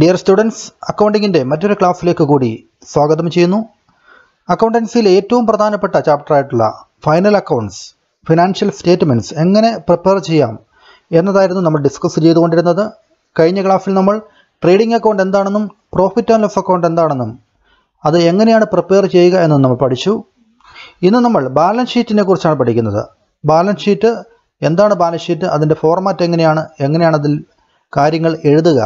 dear students അക്കൗണ്ടിങ്ങിൻ്റെ മറ്റൊരു ക്ലാസ്സിലേക്ക് കൂടി സ്വാഗതം ചെയ്യുന്നു അക്കൗണ്ടൻസിയിലെ ഏറ്റവും പ്രധാനപ്പെട്ട ചാപ്റ്ററായിട്ടുള്ള ഫൈനൽ അക്കൗണ്ട്സ് ഫിനാൻഷ്യൽ സ്റ്റേറ്റ്മെൻറ്റ്സ് എങ്ങനെ പ്രിപ്പയർ ചെയ്യാം എന്നതായിരുന്നു നമ്മൾ ഡിസ്കസ് ചെയ്തുകൊണ്ടിരുന്നത് കഴിഞ്ഞ ക്ലാസ്സിൽ നമ്മൾ ട്രേഡിംഗ് അക്കൗണ്ട് എന്താണെന്നും പ്രോഫിറ്റ് ആൻഡ് ലോസ് അക്കൗണ്ട് എന്താണെന്നും അത് എങ്ങനെയാണ് പ്രിപ്പയർ ചെയ്യുക എന്നും നമ്മൾ പഠിച്ചു ഇന്ന് നമ്മൾ ബാലൻസ് ഷീറ്റിനെ കുറിച്ചാണ് പഠിക്കുന്നത് ബാലൻസ് ഷീറ്റ് എന്താണ് ബാലൻസ് ഷീറ്റ് അതിൻ്റെ ഫോർമാറ്റ് എങ്ങനെയാണ് എങ്ങനെയാണ് അതിൽ കാര്യങ്ങൾ എഴുതുക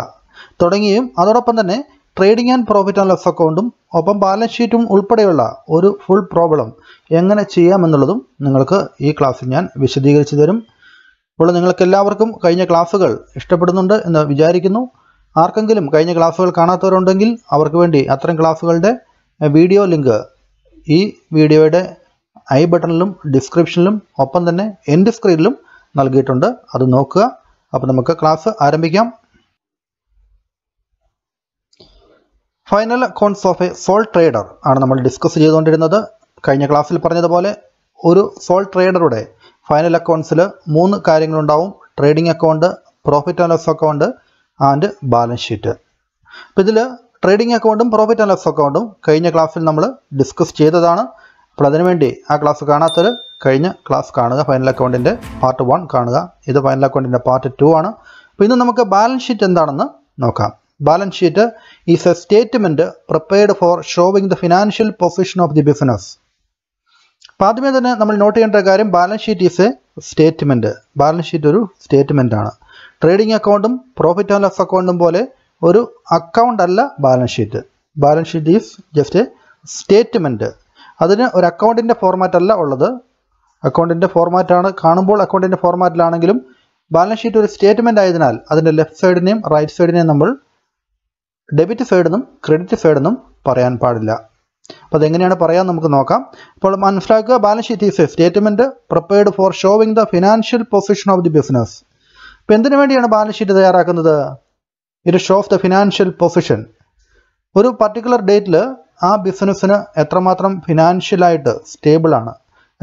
തുടങ്ങിയും അതോടൊപ്പം തന്നെ trading and profit and loss അക്കൗണ്ടും ഒപ്പം ബാലൻസ് ഷീറ്റും ഉൾപ്പെടെയുള്ള ഒരു ഫുൾ പ്രോബ്ലം എങ്ങനെ ചെയ്യാമെന്നുള്ളതും നിങ്ങൾക്ക് ഈ ക്ലാസ്സിൽ ഞാൻ വിശദീകരിച്ചു തരും ഇപ്പോൾ നിങ്ങൾക്ക് എല്ലാവർക്കും കഴിഞ്ഞ ക്ലാസ്സുകൾ ഇഷ്ടപ്പെടുന്നുണ്ട് എന്ന് വിചാരിക്കുന്നു ആർക്കെങ്കിലും കഴിഞ്ഞ ക്ലാസ്സുകൾ കാണാത്തവരുണ്ടെങ്കിൽ അവർക്ക് വേണ്ടി അത്തരം ക്ലാസ്സുകളുടെ വീഡിയോ ലിങ്ക് ഈ വീഡിയോയുടെ ഐ ബട്ടണിലും ഡിസ്ക്രിപ്ഷനിലും ഒപ്പം തന്നെ എൻഡ് സ്ക്രീനിലും നൽകിയിട്ടുണ്ട് അത് നോക്കുക അപ്പോൾ നമുക്ക് ക്ലാസ് ആരംഭിക്കാം final accounts of a sole trader ആണ് നമ്മൾ ഡിസ്കസ് ചെയ്തുകൊണ്ടിരുന്നത് കഴിഞ്ഞ ക്ലാസ്സിൽ പറഞ്ഞതുപോലെ ഒരു സോൾ ട്രേഡറുടെ ഫൈനൽ അക്കൗണ്ട്സിൽ മൂന്ന് കാര്യങ്ങളുണ്ടാവും trading account profit and loss account and balance sheet അപ്പോൾ ഇതിൽ ട്രേഡിംഗ് അക്കൗണ്ടും പ്രോഫിറ്റ് ആൻഡ് ലോസ് അക്കൗണ്ടും കഴിഞ്ഞ ക്ലാസ്സിൽ നമ്മൾ ഡിസ്കസ് ചെയ്തതാണ് അപ്പോൾ അതിനുവേണ്ടി ആ ക്ലാസ് കാണാത്തവർ കഴിഞ്ഞ ക്ലാസ് കാണുക ഫൈനൽ അക്കൗണ്ടിൻ്റെ പാർട്ട് വൺ കാണുക ഇത് ഫൈനൽ അക്കൗണ്ടിൻ്റെ പാർട്ട് ടു ആണ് അപ്പോൾ ഇന്ന് നമുക്ക് ബാലൻസ് ഷീറ്റ് എന്താണെന്ന് നോക്കാം balance sheet is a statement prepared for showing the financial position of the business അപ്പോൾ ആദ്യമേ തന്നെ നമ്മൾ നോട്ട് ചെയ്യേണ്ട കാര്യം balance sheet is a statement balance sheet ഒരു സ്റ്റേറ്റ്മെൻ്റ് ആണ് ട്രേഡിംഗ് അക്കൗണ്ടും പ്രോഫിറ്റ് ആൻഡ് ലോസ് അക്കൗണ്ടും പോലെ ഒരു അക്കൗണ്ട് അല്ല balance sheet balance sheet is just a statement അതിന് ഒരു അക്കൗണ്ടിൻ്റെ ഫോർമാറ്റ് അല്ല ഉള്ളത് അക്കൗണ്ടിൻ്റെ ഫോർമാറ്റാണ് കാണുമ്പോൾ അക്കൗണ്ടിൻ്റെ ഫോർമാറ്റിലാണെങ്കിലും ബാലൻസ് ഷീറ്റ് ഒരു സ്റ്റേറ്റ്മെൻ്റ് ആയതിനാൽ അതിൻ്റെ ലെഫ്റ്റ് സൈഡിനെയും റൈറ്റ് സൈഡിനെയും നമ്മൾ ഡെബിറ്റ് സൈഡ് എന്നും ക്രെഡിറ്റ് സൈഡ് എന്നും പറയാൻ പാടില്ല അപ്പോൾ അതെങ്ങനെയാണ് പറയാൻ നമുക്ക് നോക്കാം അപ്പോൾ മനസ്സിലാക്കുക balance sheet is a statement prepared for showing the financial position of the business അപ്പോൾ എന്തിനു വേണ്ടിയാണ് ബാലൻസ് ഷീറ്റ് തയ്യാറാക്കുന്നത് it of the financial position ഒരു പർട്ടിക്കുലർ ഡേറ്റിൽ ആ ബിസിനസ്സിന് എത്രമാത്രം ഫിനാൻഷ്യലായിട്ട് സ്റ്റേബിളാണ്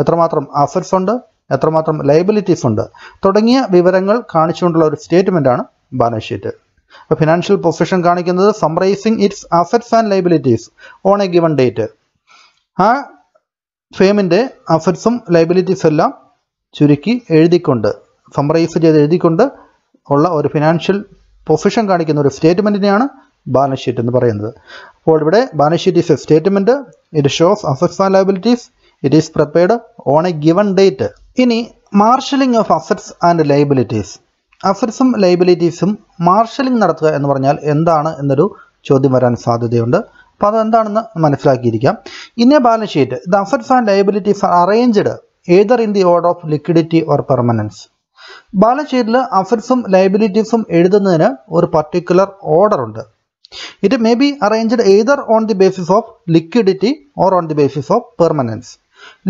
എത്രമാത്രം അസറ്റ്സ് ഉണ്ട് എത്രമാത്രം ലയബിലിറ്റീസ് ഉണ്ട് തുടങ്ങിയ വിവരങ്ങൾ കാണിച്ചുകൊണ്ടുള്ള ഒരു സ്റ്റേറ്റ്മെൻ്റാണ് ബാലൻസ് ഷീറ്റ് ഫിനാൻഷ്യൽ പൊസിഷൻ കാണിക്കുന്നത് summarising its assets and liabilities on a given date ആ ഫേമിൻ്റെ അസറ്റ്സും ലൈബിലിറ്റീസും എല്ലാം ചുരുക്കി എഴുതിക്കൊണ്ട് സംറൈസ് ചെയ്ത് എഴുതിക്കൊണ്ട് ഉള്ള ഒരു ഫിനാൻഷ്യൽ പൊസിഷൻ കാണിക്കുന്ന ഒരു സ്റ്റേറ്റ്മെൻറ്റിനെയാണ് ബാലൻസ് ഷീറ്റ് എന്ന് പറയുന്നത് അപ്പോൾ ഇവിടെ balance sheet is a statement it shows assets and liabilities it is prepared on a given date ഇനി marshalling of assets and liabilities അസറ്റ്സും ലൈബിലിറ്റീസും മാർഷലിംഗ് നടത്തുക എന്ന് പറഞ്ഞാൽ എന്താണ് എന്നൊരു ചോദ്യം വരാൻ സാധ്യതയുണ്ട് അപ്പോൾ അതെന്താണെന്ന് മനസ്സിലാക്കിയിരിക്കാം ഇന്ന balance sheet the assets and liabilities are arranged either in the order of liquidity or permanence balance ഷീറ്റിൽ അസറ്റ്സും ലൈബിലിറ്റീസും എഴുതുന്നതിന് ഒരു പർട്ടിക്കുലർ ഓർഡർ ഉണ്ട് it may be arranged either on the basis of liquidity or on the basis of permanence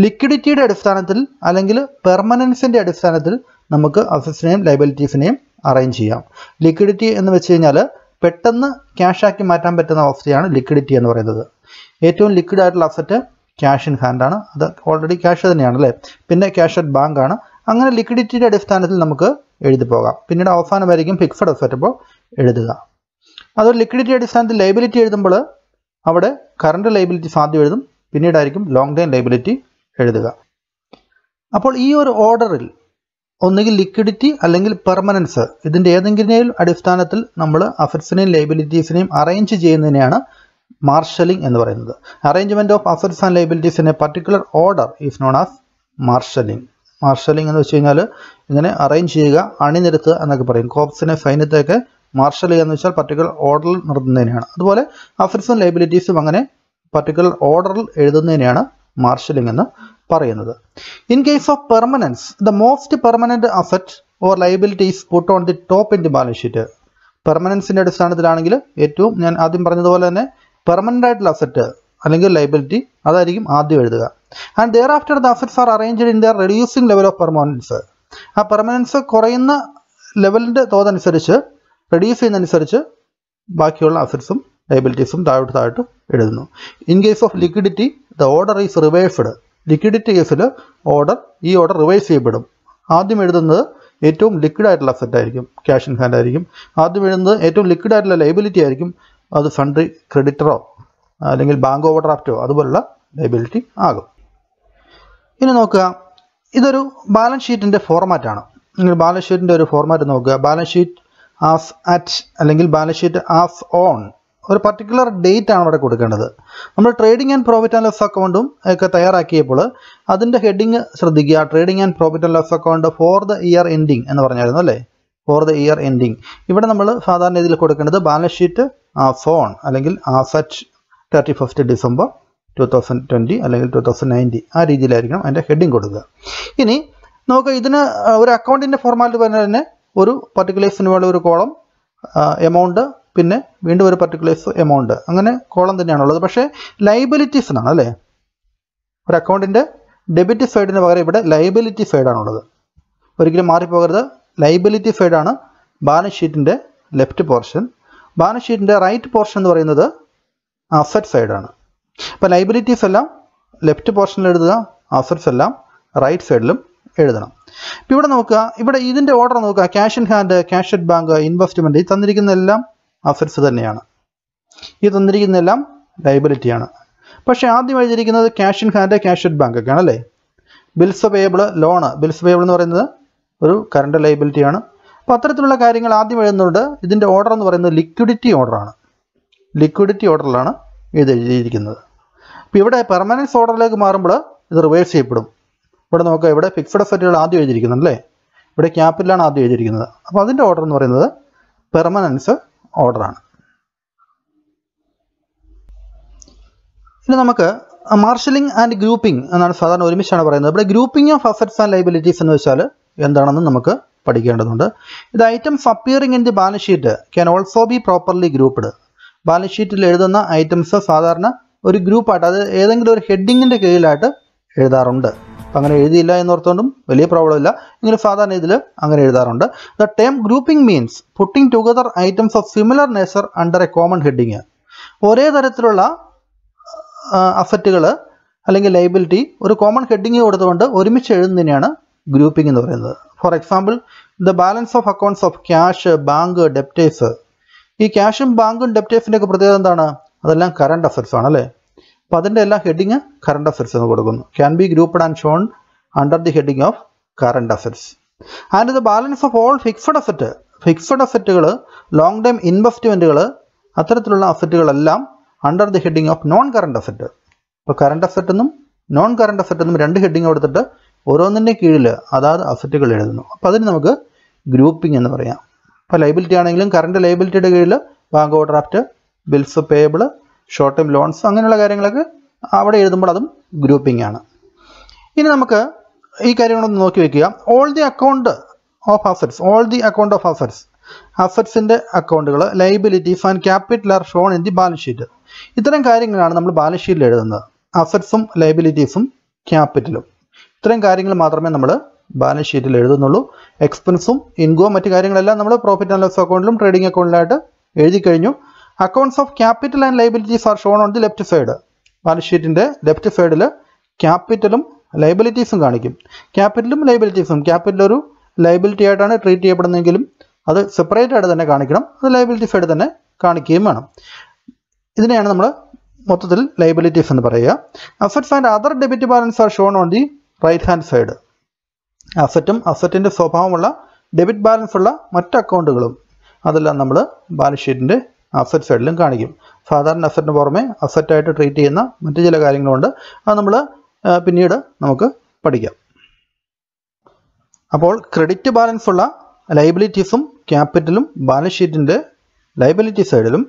ലിക്വിഡിറ്റിയുടെ അടിസ്ഥാനത്തിൽ അല്ലെങ്കിൽ പെർമനൻസിൻ്റെ അടിസ്ഥാനത്തിൽ നമുക്ക് അസറ്റ്സിനെയും ലൈബിലിറ്റീസിനെയും അറേഞ്ച് ചെയ്യാം ലിക്വിഡിറ്റി എന്ന് വെച്ച് കഴിഞ്ഞാൽ പെട്ടെന്ന് ക്യാഷാക്കി മാറ്റാൻ പറ്റുന്ന അവസ്ഥയാണ് ലിക്വിഡിറ്റി എന്ന് പറയുന്നത് ഏറ്റവും ലിക്വിഡ് ആയിട്ടുള്ള അസറ്റ് ക്യാഷ് ഇൻ ഹാൻഡ് ആണ് അത് ഓൾറെഡി ക്യാഷ് തന്നെയാണ് അല്ലേ പിന്നെ ക്യാഷ് അറ്റ് ബാങ്ക് ആണ് അങ്ങനെ ലിക്വിഡിറ്റിയുടെ അടിസ്ഥാനത്തിൽ നമുക്ക് എഴുതി പോകാം പിന്നീട് അവസാനമായിരിക്കും ഫിക്സഡ് അസറ്റ് അപ്പോൾ എഴുതുക അത് ലിക്വിഡിറ്റി അടിസ്ഥാനത്തിൽ ലൈബിലിറ്റി എഴുതുമ്പോൾ അവിടെ കറണ്ട് ലൈബിലിറ്റി ആദ്യം എഴുതും പിന്നീടായിരിക്കും ലോങ് ടൈം ലൈബിലിറ്റി എഴുതുക അപ്പോൾ ഈ ഒരു ഓർഡറിൽ ഒന്നുകിൽ ലിക്വിഡിറ്റി അല്ലെങ്കിൽ പെർമനൻസ് ഇതിൻ്റെ ഏതെങ്കിലും അടിസ്ഥാനത്തിൽ നമ്മൾ അഫറ്റ്സിനെയും ലൈബിലിറ്റീസിനെയും അറേഞ്ച് ചെയ്യുന്നതിനെയാണ് മാർഷലിംഗ് എന്ന് പറയുന്നത് arrangement of assets and liabilities in a particular order is known as marshalling marshalling എന്ന് വെച്ച് കഴിഞ്ഞാൽ ഇങ്ങനെ അറേഞ്ച് ചെയ്യുക അണിനിരുത്തുക എന്നൊക്കെ പറയും കോപ്സിനെ സൈന്യത്തെയൊക്കെ മാർഷൽ ചെയ്യുക എന്ന് വെച്ചാൽ പർട്ടിക്കുലർ ഓർഡറിൽ നിർത്തുന്നതിനെയാണ് അതുപോലെ അഫ്രിസും ലൈബിലിറ്റീസും അങ്ങനെ പർട്ടിക്കുലർ ഓർഡറിൽ എഴുതുന്നതിനെയാണ് മാർഷലിംഗ് എന്ന് പറയുന്നത് in case of permanence the most permanent asset or liabilities put on the top in the balance sheet പെർമനൻസിൻ്റെ അടിസ്ഥാനത്തിലാണെങ്കിൽ ഏറ്റവും ഞാൻ ആദ്യം പറഞ്ഞതുപോലെ തന്നെ പെർമനൻ്റ് ആയിട്ടുള്ള അസറ്റ് അല്ലെങ്കിൽ ലൈബിലിറ്റി അതായിരിക്കും ആദ്യം എഴുതുക and thereafter the assets are arranged in the reducing level of permanence ആ പെർമനൻസ് കുറയുന്ന ലെവലിൻ്റെ തോതനുസരിച്ച് റെഡ്യൂസ് ചെയ്യുന്നതനുസരിച്ച് ബാക്കിയുള്ള അസറ്റ്സും ലൈബിലിറ്റീസും താഴോട്ട് താഴോട്ട് എഴുതുന്നു in case of liquidity the order is reversed liquidity കേസിൽ ഓർഡർ ഈ ഓർഡർ റിവൈസ് ചെയ്യപ്പെടും ആദ്യം എഴുതുന്നത് ഏറ്റവും ലിക്വിഡ് ആയിട്ടുള്ള അസറ്റ് ആയിരിക്കും ക്യാഷ് ഇൻ ഹാൻഡ് ആയിരിക്കും ആദ്യം എഴുതുന്നത് ഏറ്റവും ലിക്വിഡ് ആയിട്ടുള്ള ലൈബിലിറ്റി ആയിരിക്കും അത് സൺഡ്രി ക്രെഡിറ്ററോ അല്ലെങ്കിൽ ബാങ്ക് ഓവർ ഡ്രാഫ്റ്റോ അതുപോലുള്ള ലൈബിലിറ്റി ആകും ഇനി നോക്കുക ഇതൊരു ബാലൻസ് ഷീറ്റിൻ്റെ ഫോർമാറ്റാണ് നിങ്ങൾ ബാലൻസ് ഷീറ്റിൻ്റെ ഒരു ഫോർമാറ്റ് നോക്കുക ബാലൻസ് ഷീറ്റ് ആസ് അറ്റ് അല്ലെങ്കിൽ ബാലൻസ് ഷീറ്റ് ആസ് ഓൺ ഒരു പർട്ടിക്കുലർ ഡേറ്റ് ആണ് അവിടെ കൊടുക്കേണ്ടത് നമ്മൾ trading and profit and loss അക്കൗണ്ടും ഒക്കെ തയ്യാറാക്കിയപ്പോൾ അതിൻ്റെ ഹെഡിങ് ശ്രദ്ധിക്കുക trading and profit and loss account for the year ending എന്ന് പറഞ്ഞായിരുന്നു അല്ലേ ഫോർ ദ ഇയർ എൻഡിങ് ഇവിടെ നമ്മൾ സാധാരണ രീതിയിൽ കൊടുക്കേണ്ടത് ബാലൻസ് ഷീറ്റ് ഫോൺ അല്ലെങ്കിൽ as at thirty first December two thousand twenty അല്ലെങ്കിൽ ടു തൗസൻഡ് നയൻറ്റി ആ രീതിയിലായിരിക്കണം അതിൻ്റെ ഹെഡിങ് കൊടുക്കുക ഇനി നമുക്ക് ഇതിന് ഒരു അക്കൗണ്ടിൻ്റെ ഫോർമാലിറ്റി പറഞ്ഞാൽ തന്നെ ഒരു പർട്ടിക്കുലേഴ്സിന് വേണ്ട ഒരു കോളം എമൗണ്ട് പിന്നെ വീണ്ടും ഒരു പർട്ടിക്കുലേഴ്സ് എമൗണ്ട് അങ്ങനെ കോളം തന്നെയാണുള്ളത് പക്ഷേ ലൈബിലിറ്റീസിനാണ് അല്ലേ ഒരു അക്കൗണ്ടിൻ്റെ ഡെബിറ്റ് സൈഡിന് പകരം ഇവിടെ ലൈബിലിറ്റി സൈഡാണുള്ളത് ഒരിക്കലും മാറിപ്പോകരുത് ലൈബിലിറ്റി സൈഡാണ് ബാലൻസ് ഷീറ്റിൻ്റെ ലെഫ്റ്റ് പോർഷൻ ബാലൻസ് ഷീറ്റിൻ്റെ റൈറ്റ് പോർഷൻ എന്ന് പറയുന്നത് അസറ്റ് സൈഡാണ് അപ്പോൾ ലൈബിലിറ്റീസ് എല്ലാം ലെഫ്റ്റ് പോർഷനിൽ എഴുതുക അസറ്റ്സ് എല്ലാം റൈറ്റ് സൈഡിലും എഴുതണം ഇപ്പം ഇവിടെ നോക്കുക ഇവിടെ ഇതിൻ്റെ ഓർഡർ നോക്കുക cash in hand cash at bank investment ഈ എല്ലാം അസറ്റ്സ് തന്നെയാണ് ഈ തന്നിരിക്കുന്നതെല്ലാം ലൈബിലിറ്റിയാണ് പക്ഷേ ആദ്യം എഴുതിയിരിക്കുന്നത് cash in hand cash at bank ഒക്കെയാണ് അല്ലേ bills payable loan bills payable എന്ന് പറയുന്നത് ഒരു കറണ്ട് ലൈബിലിറ്റിയാണ് അപ്പോൾ അത്തരത്തിലുള്ള കാര്യങ്ങൾ ആദ്യം എഴുതുന്നുണ്ട് ഇതിൻ്റെ ഓർഡർ എന്ന് പറയുന്നത് ലിക്വിഡിറ്റി ഓർഡറാണ് ലിക്വിഡിറ്റി ഓർഡറിലാണ് ഇത് എഴുതിയിരിക്കുന്നത് അപ്പോൾ ഇവിടെ പെർമനൻസ് ഓർഡറിലേക്ക് മാറുമ്പോൾ ഇത് റിവേഴ്സ് ചെയ്യപ്പെടും ഇവിടെ നോക്കുക ഇവിടെ ഫിക്സഡ് അസറ്റുകൾ ആദ്യം എഴുതിയിരിക്കുന്നത് അല്ലേ ഇവിടെ ക്യാപിറ്റലാണ് ആദ്യം എഴുതിയിരിക്കുന്നത് അപ്പോൾ അതിൻ്റെ ഓർഡർ എന്ന് പറയുന്നത് പെർമനൻസ് ഓർഡറാണ് ഇനി നമുക്ക് മാർഷലിംഗ് ആൻഡ് ഗ്രൂപ്പിംഗ് എന്നാണ് സാധാരണ ഒരുമിച്ചാണ് പറയുന്നത് ഇവിടെ grouping of assets and liabilities എന്ന് വെച്ചാൽ എന്താണെന്ന് നമുക്ക് പഠിക്കേണ്ടതുണ്ട് ഇത് items appearing in the balance sheet can also be properly grouped balance ഷീറ്റിൽ എഴുതുന്ന ഐറ്റംസ് സാധാരണ ഒരു ഗ്രൂപ്പായിട്ട് അത് ഏതെങ്കിലും ഒരു ഹെഡിങ്ങിൻ്റെ കീഴിലായിട്ട് എഴുതാറുണ്ട് അങ്ങനെ എഴുതിയില്ല എന്നോർത്തുകൊണ്ടും വലിയ പ്രോബ്ലം ഇല്ല എങ്കിലും സാധാരണ ഇതിൽ അങ്ങനെ എഴുതാറുണ്ട് the term grouping means putting together items of similar nature under a common heading ഒരേ തരത്തിലുള്ള അസറ്റുകൾ അല്ലെങ്കിൽ ലൈബിലിറ്റി ഒരു കോമൺ ഹെഡിങ് കൊടുത്തുകൊണ്ട് ഒരുമിച്ച് എഴുതുന്നതിനെയാണ് ഗ്രൂപ്പിംഗ് എന്ന് പറയുന്നത് for example the balance of accounts of cash bank debtors ഈ ക്യാഷും ബാങ്കും ഡെപ്റ്റേഴ്സിൻ്റെ ഒക്കെ പ്രത്യേകത എന്താണ് അതെല്ലാം കറണ്ട് അസറ്റ്സ് ആണ് അല്ലേ അപ്പോൾ അതിൻ്റെ എല്ലാ ഹെഡിങ് കറണ്ട് അഫെയർസ് എന്ന് കൊടുക്കുന്നു can be grouped and shown under the heading of current assets and the balance of all fixed asset fixed അസറ്റുകൾ ലോങ് ടൈം ഇൻവെസ്റ്റ്മെൻറ്റുകൾ അത്തരത്തിലുള്ള അസറ്റുകളെല്ലാം under the heading of non current asset ഇപ്പോൾ current asset എന്നും non current asset എന്നും രണ്ട് heading കൊടുത്തിട്ട് ഓരോന്നിൻ്റെ കീഴിൽ അതാത് അസറ്റുകൾ എഴുതുന്നു അപ്പോൾ അതിന് നമുക്ക് ഗ്രൂപ്പിംഗ് എന്ന് പറയാം ഇപ്പോൾ ലൈബിലിറ്റി ആണെങ്കിലും കറണ്ട് ലൈബിലിറ്റിയുടെ കീഴിൽ bank overdraft bills payable short term loans അങ്ങനെയുള്ള കാര്യങ്ങളൊക്കെ അവിടെ എഴുതുമ്പോൾ അതും ഗ്രൂപ്പിംഗ് ആണ് ഇനി നമുക്ക് ഈ കാര്യങ്ങളൊന്ന് നോക്കി വെക്കുക all the account of assets all the account of assets അസറ്റ്സിൻ്റെ അക്കൗണ്ടുകൾ liabilities and capital are shown in the balance sheet ഇത്തരം കാര്യങ്ങളാണ് നമ്മൾ ബാലൻസ് ഷീറ്റിൽ എഴുതുന്നത് അസറ്റ്സും ലൈബിലിറ്റീസും ക്യാപിറ്റലും ഇത്തരം കാര്യങ്ങൾ മാത്രമേ നമ്മൾ ബാലൻസ് ഷീറ്റിൽ എഴുതുന്നുള്ളൂ എക്സ്പെൻസും ഇൻകവും മറ്റു കാര്യങ്ങളെല്ലാം നമ്മൾ പ്രോഫിറ്റ് ആൻഡ് ലോസ് അക്കൗണ്ടിലും ട്രേഡിംഗ് അക്കൗണ്ടിലായിട്ട് എഴുതി കഴിഞ്ഞു accounts of capital and liabilities are shown on the left side balance ഷീറ്റിൻ്റെ ലെഫ്റ്റ് സൈഡിൽ ക്യാപിറ്റലും ലൈബിലിറ്റീസും കാണിക്കും ക്യാപിറ്റലും ലൈബിലിറ്റീസും ക്യാപിറ്റൽ ഒരു ലൈബിലിറ്റി ആയിട്ടാണ് ട്രീറ്റ് ചെയ്യപ്പെടുന്നതെങ്കിലും അത് സെപ്പറേറ്റ് ആയിട്ട് തന്നെ കാണിക്കണം അത് ലൈബിലിറ്റി സൈഡ് തന്നെ കാണിക്കുകയും വേണം ഇതിനെയാണ് നമ്മൾ മൊത്തത്തിൽ ലൈബിലിറ്റീസ് എന്ന് പറയുക assets and other debit balance are shown on the right hand side അസറ്റും അസറ്റിൻ്റെ സ്വഭാവമുള്ള ഡെബിറ്റ് ബാലൻസ് ഉള്ള മറ്റ് അക്കൗണ്ടുകളും അതെല്ലാം നമ്മൾ ബാലൻസ് ഷീറ്റിൻ്റെ അസറ്റ് സൈഡിലും കാണിക്കും സാധാരണ അസറ്റിന് പുറമെ അസറ്റായിട്ട് ട്രീറ്റ് ചെയ്യുന്ന മറ്റു ചില കാര്യങ്ങളുണ്ട് അത് നമ്മൾ പിന്നീട് നമുക്ക് പഠിക്കാം അപ്പോൾ ക്രെഡിറ്റ് ബാലൻസ് ഉള്ള ലൈബിലിറ്റീസും ക്യാപിറ്റലും ബാലൻസ് ഷീറ്റിൻ്റെ ലൈബിലിറ്റി സൈഡിലും